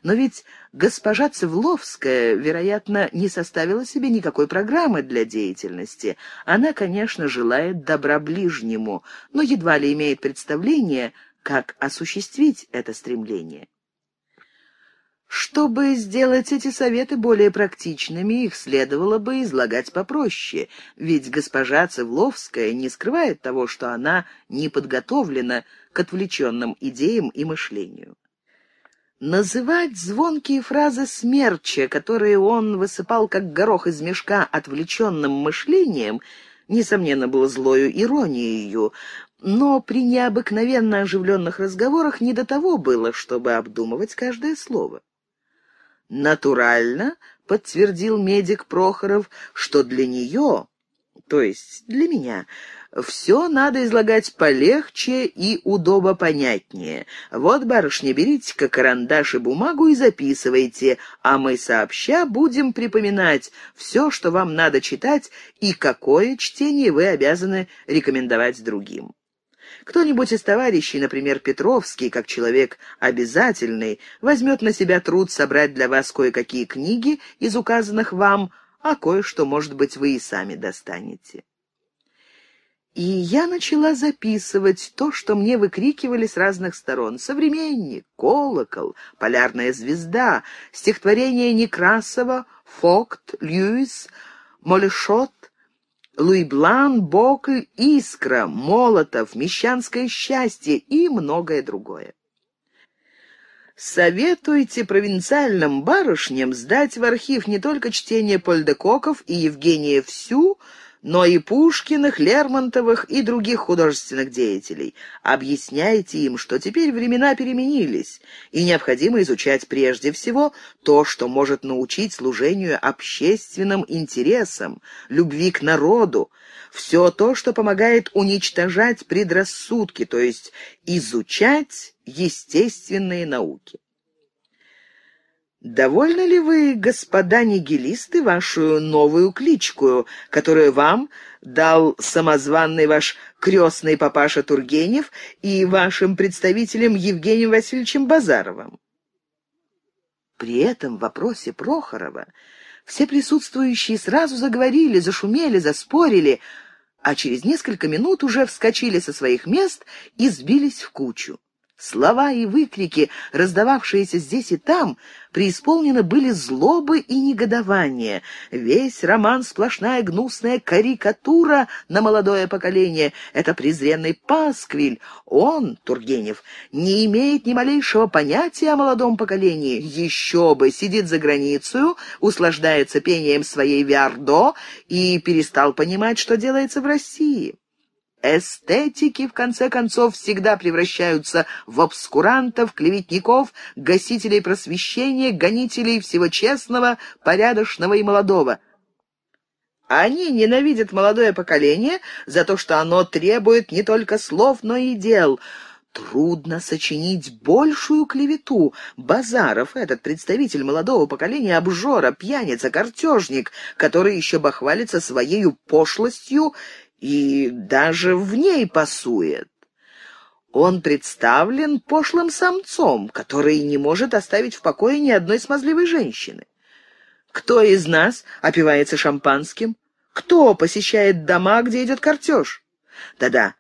Но ведь госпожа Цевловская, вероятно, не составила себе никакой программы для деятельности. Она, конечно, желает добра ближнему, но едва ли имеет представление, как осуществить это стремление. Чтобы сделать эти советы более практичными, их следовало бы излагать попроще, ведь госпожа Цевловская не скрывает того, что она не подготовлена к отвлеченным идеям и мышлению. Называть звонкие фразы смерча, которые он высыпал как горох из мешка отвлеченным мышлением, несомненно, было злою иронией, но при необыкновенно оживленных разговорах не до того было, чтобы обдумывать каждое слово. Натурально подтвердил медик Прохоров, что для нее, то есть для меня, все надо излагать полегче и удобопонятнее. Вот, барышня, берите-ка карандаш и бумагу и записывайте, а мы сообща будем припоминать все, что вам надо читать и какое чтение вы обязаны рекомендовать другим. Кто-нибудь из товарищей, например, Петровский, как человек обязательный, возьмет на себя труд собрать для вас кое-какие книги из указанных вам, а кое-что, может быть, вы и сами достанете. И я начала записывать то, что мне выкрикивали с разных сторон. «Современник», «Колокол», «Полярная звезда», стихотворение Некрасова, «Фокт», «Льюис», «Молешот», Луиблан, Бок, Искра, Молотов, Мещанское счастье и многое другое. Советуйте провинциальным барышням сдать в архив не только чтение Польдекоков и Евгения Всю, но и Пушкиных, Лермонтовых и других художественных деятелей. Объясняйте им, что теперь времена переменились, и необходимо изучать прежде всего то, что может научить служению общественным интересам, любви к народу, все то, что помогает уничтожать предрассудки, то есть изучать естественные науки. Довольны ли вы, господа нигилисты, вашу новую кличку, которую вам дал самозванный ваш крестный папаша Тургенев и вашим представителем Евгением Васильевичем Базаровым? При этом вопросе Прохорова все присутствующие сразу заговорили, зашумели, заспорили, а через несколько минут уже вскочили со своих мест и сбились в кучу. Слова и выкрики, раздававшиеся здесь и там, преисполнены были злобы и негодования. Весь роман — сплошная гнусная карикатура на молодое поколение. Это презренный пасквиль. Он, Тургенев, не имеет ни малейшего понятия о молодом поколении. Еще бы, сидит за границу, услаждается пением своей Виардо и перестал понимать, что делается в России. Эстетики, в конце концов, всегда превращаются в обскурантов, клеветников, гасителей просвещения, гонителей всего честного, порядочного и молодого. Они ненавидят молодое поколение за то, что оно требует не только слов, но и дел. Трудно сочинить большую клевету. Базаров, этот представитель молодого поколения, обжора, пьяница, картежник, который еще бахвалится своей пошлостью и даже в ней пасует. Он представлен пошлым самцом, который не может оставить в покое ни одной смазливой женщины. Кто из нас опивается шампанским? Кто посещает дома, где идет картеж? Да-да.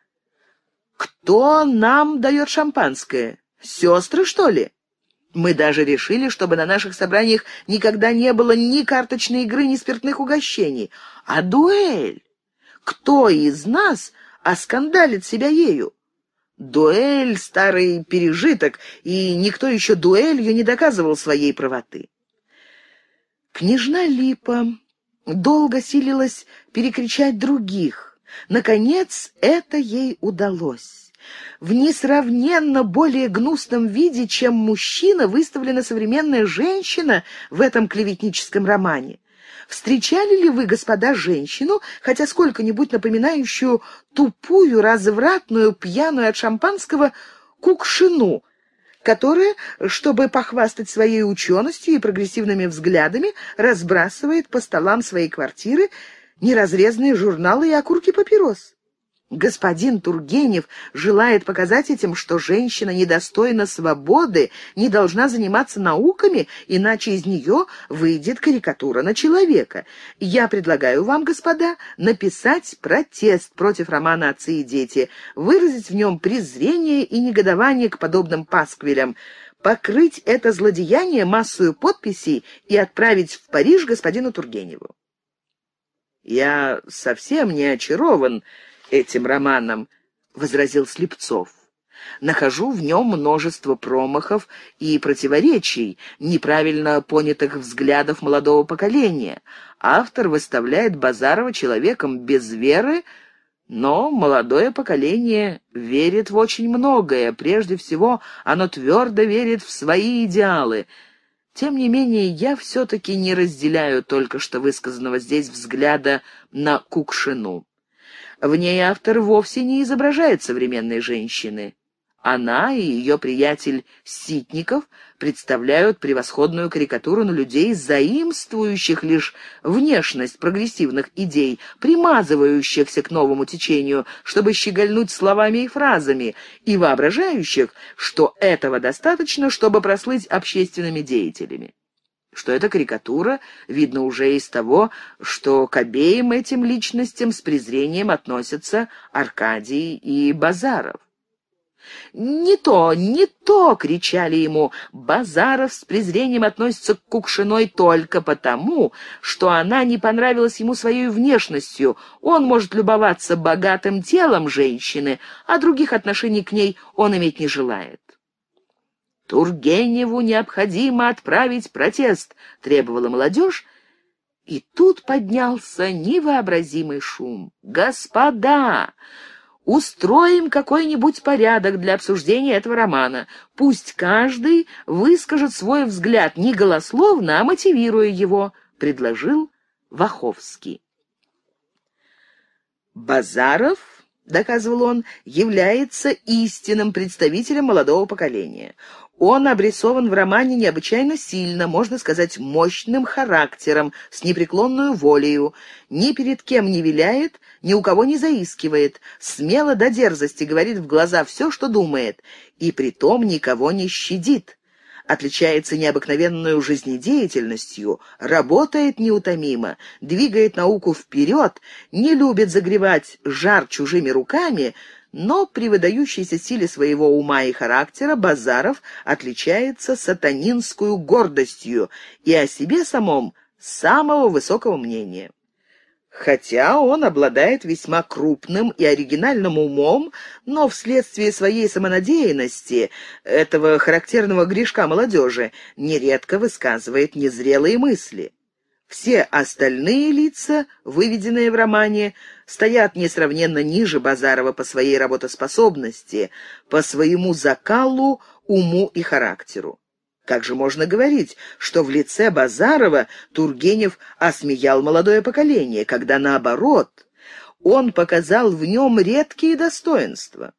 Кто нам дает шампанское? Сестры, что ли? Мы даже решили, чтобы на наших собраниях никогда не было ни карточной игры, ни спиртных угощений. А дуэль? кто из нас оскандалит себя ею. Дуэль — старый пережиток, и никто еще дуэлью не доказывал своей правоты. Княжна Липа долго силилась перекричать других. Наконец это ей удалось. В несравненно более гнусном виде, чем мужчина, выставлена современная женщина в этом клеветническом романе. Встречали ли вы, господа, женщину, хотя сколько-нибудь напоминающую тупую, развратную, пьяную от шампанского кукшину, которая, чтобы похвастать своей ученостью и прогрессивными взглядами, разбрасывает по столам своей квартиры неразрезанные журналы и окурки папирос? Господин Тургенев желает показать этим, что женщина недостойна свободы, не должна заниматься науками, иначе из нее выйдет карикатура на человека. Я предлагаю вам, господа, написать протест против романа «Отцы и дети», выразить в нем презрение и негодование к подобным пасквилям, покрыть это злодеяние массою подписей и отправить в Париж господину Тургеневу. «Я совсем не очарован», этим романом», — возразил Слепцов. «Нахожу в нем множество промахов и противоречий, неправильно понятых взглядов молодого поколения. Автор выставляет Базарова человеком без веры, но молодое поколение верит в очень многое, прежде всего оно твердо верит в свои идеалы. Тем не менее, я все-таки не разделяю только что высказанного здесь взгляда на Кукшину. В ней автор вовсе не изображает современной женщины. Она и ее приятель Ситников представляют превосходную карикатуру на людей, заимствующих лишь внешность прогрессивных идей, примазывающихся к новому течению, чтобы щегольнуть словами и фразами, и воображающих, что этого достаточно, чтобы прослыть общественными деятелями что это карикатура, видно уже из того, что к обеим этим личностям с презрением относятся Аркадий и Базаров. «Не то, не то!» — кричали ему. Базаров с презрением относится к Кукшиной только потому, что она не понравилась ему своей внешностью. Он может любоваться богатым телом женщины, а других отношений к ней он иметь не желает. «Тургеневу необходимо отправить протест», — требовала молодежь, и тут поднялся невообразимый шум. «Господа!» Устроим какой-нибудь порядок для обсуждения этого романа. Пусть каждый выскажет свой взгляд не голословно, а мотивируя его, предложил Ваховский. Базаров, доказывал он, является истинным представителем молодого поколения. Он обрисован в романе необычайно сильно, можно сказать, мощным характером, с непреклонную волею. Ни перед кем не виляет, ни у кого не заискивает, смело до дерзости говорит в глаза все, что думает, и притом никого не щадит. Отличается необыкновенную жизнедеятельностью, работает неутомимо, двигает науку вперед, не любит загревать жар чужими руками — но при выдающейся силе своего ума и характера Базаров отличается сатанинскую гордостью и о себе самом самого высокого мнения. Хотя он обладает весьма крупным и оригинальным умом, но вследствие своей самонадеянности, этого характерного грешка молодежи, нередко высказывает незрелые мысли. Все остальные лица, выведенные в романе, стоят несравненно ниже Базарова по своей работоспособности, по своему закалу, уму и характеру. Как же можно говорить, что в лице Базарова Тургенев осмеял молодое поколение, когда наоборот, он показал в нем редкие достоинства?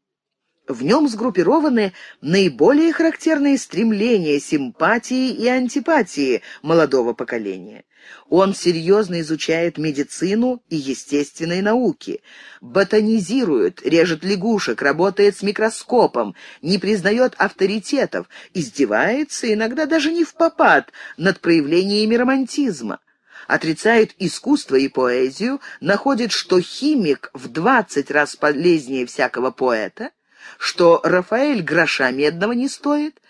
В нем сгруппированы наиболее характерные стремления, симпатии и антипатии молодого поколения. Он серьезно изучает медицину и естественные науки, ботанизирует, режет лягушек, работает с микроскопом, не признает авторитетов, издевается, иногда даже не в попад, над проявлениями романтизма. Отрицает искусство и поэзию, находит, что химик в двадцать раз полезнее всякого поэта, что Рафаэль гроша медного не стоит,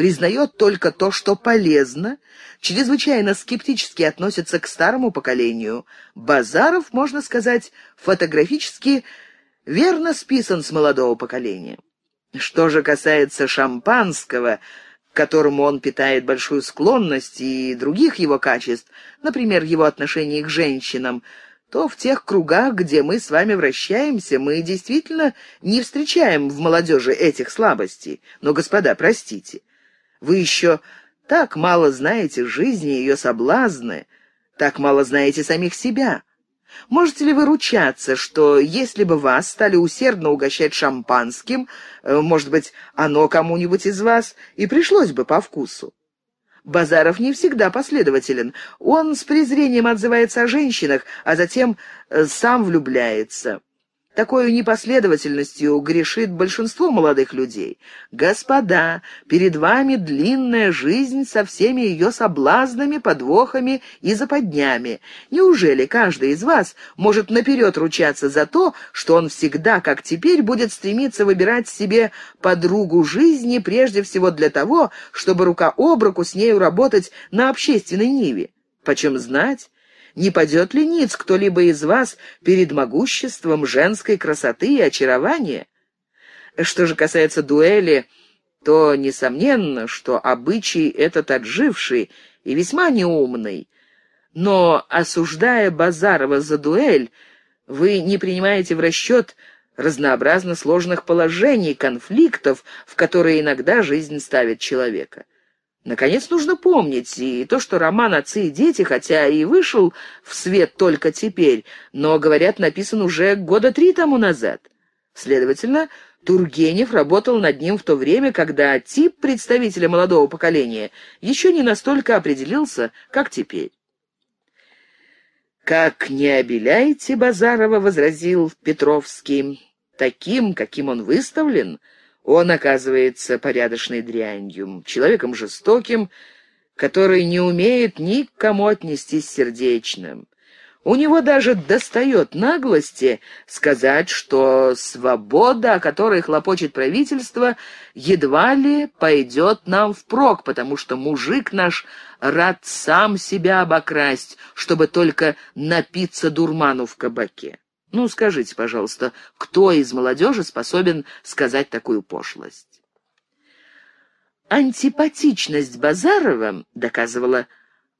признает только то, что полезно, чрезвычайно скептически относится к старому поколению. Базаров, можно сказать, фотографически верно списан с молодого поколения. Что же касается шампанского, к которому он питает большую склонность и других его качеств, например, его отношение к женщинам, то в тех кругах, где мы с вами вращаемся, мы действительно не встречаем в молодежи этих слабостей. Но, господа, простите, вы еще так мало знаете жизни и ее соблазны, так мало знаете самих себя. Можете ли вы ручаться, что если бы вас стали усердно угощать шампанским, э, может быть, оно кому-нибудь из вас и пришлось бы по вкусу? Базаров не всегда последователен. Он с презрением отзывается о женщинах, а затем э, сам влюбляется. Такою непоследовательностью грешит большинство молодых людей. Господа, перед вами длинная жизнь со всеми ее соблазнами, подвохами и западнями. Неужели каждый из вас может наперед ручаться за то, что он всегда, как теперь, будет стремиться выбирать себе подругу жизни прежде всего для того, чтобы рука об руку с нею работать на общественной ниве? Почем знать? Не падет ли ниц кто-либо из вас перед могуществом женской красоты и очарования? Что же касается дуэли, то несомненно, что обычай этот отживший и весьма неумный. Но, осуждая Базарова за дуэль, вы не принимаете в расчет разнообразно сложных положений, конфликтов, в которые иногда жизнь ставит человека. Наконец, нужно помнить и то, что роман «Отцы и дети», хотя и вышел в свет только теперь, но, говорят, написан уже года три тому назад. Следовательно, Тургенев работал над ним в то время, когда тип представителя молодого поколения еще не настолько определился, как теперь. «Как не обеляйте Базарова», — возразил Петровский, — «таким, каким он выставлен», — он оказывается порядочной дрянью, человеком жестоким, который не умеет никому отнестись сердечным. У него даже достает наглости сказать, что свобода, о которой хлопочет правительство, едва ли пойдет нам впрок, потому что мужик наш рад сам себя обокрасть, чтобы только напиться дурману в кабаке. Ну, скажите, пожалуйста, кто из молодежи способен сказать такую пошлость? Антипатичность Базарова, доказывала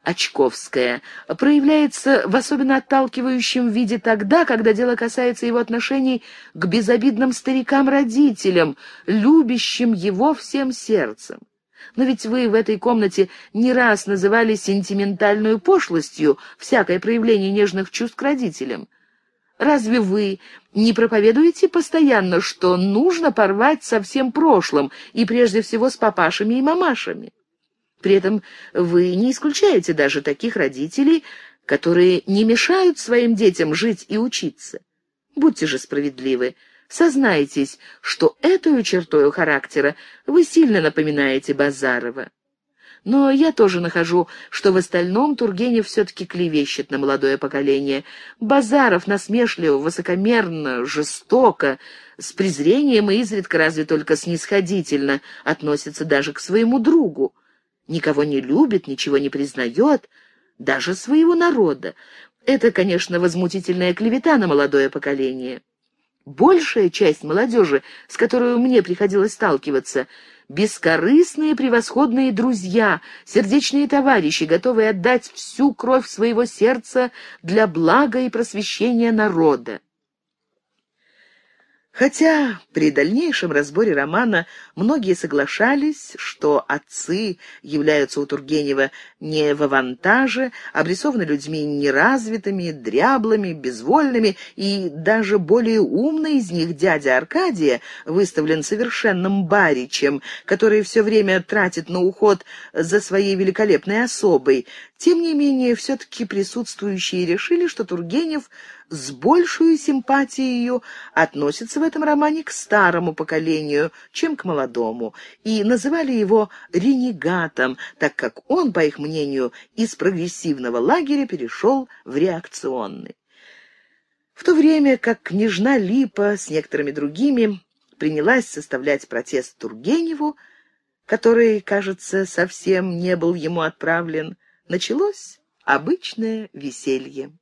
Очковская, проявляется в особенно отталкивающем виде тогда, когда дело касается его отношений к безобидным старикам-родителям, любящим его всем сердцем. Но ведь вы в этой комнате не раз называли сентиментальную пошлостью всякое проявление нежных чувств к родителям. Разве вы не проповедуете постоянно, что нужно порвать со всем прошлым, и прежде всего с папашами и мамашами? При этом вы не исключаете даже таких родителей, которые не мешают своим детям жить и учиться. Будьте же справедливы. Сознайтесь, что эту чертою характера вы сильно напоминаете Базарова. Но я тоже нахожу, что в остальном Тургенев все-таки клевещет на молодое поколение. Базаров насмешливо, высокомерно, жестоко, с презрением и изредка разве только снисходительно относится даже к своему другу. Никого не любит, ничего не признает, даже своего народа. Это, конечно, возмутительная клевета на молодое поколение. Большая часть молодежи, с которой мне приходилось сталкиваться, бескорыстные превосходные друзья, сердечные товарищи, готовые отдать всю кровь своего сердца для блага и просвещения народа. Хотя при дальнейшем разборе романа многие соглашались, что отцы являются у Тургенева не в авантаже, обрисованы людьми неразвитыми, дряблыми, безвольными, и даже более умный из них дядя Аркадия выставлен совершенным баричем, который все время тратит на уход за своей великолепной особой. Тем не менее, все-таки присутствующие решили, что Тургенев – с большей симпатией ее относится в этом романе к старому поколению, чем к молодому, и называли его «ренегатом», так как он, по их мнению, из прогрессивного лагеря перешел в реакционный. В то время как княжна Липа с некоторыми другими принялась составлять протест Тургеневу, который, кажется, совсем не был ему отправлен, началось обычное веселье.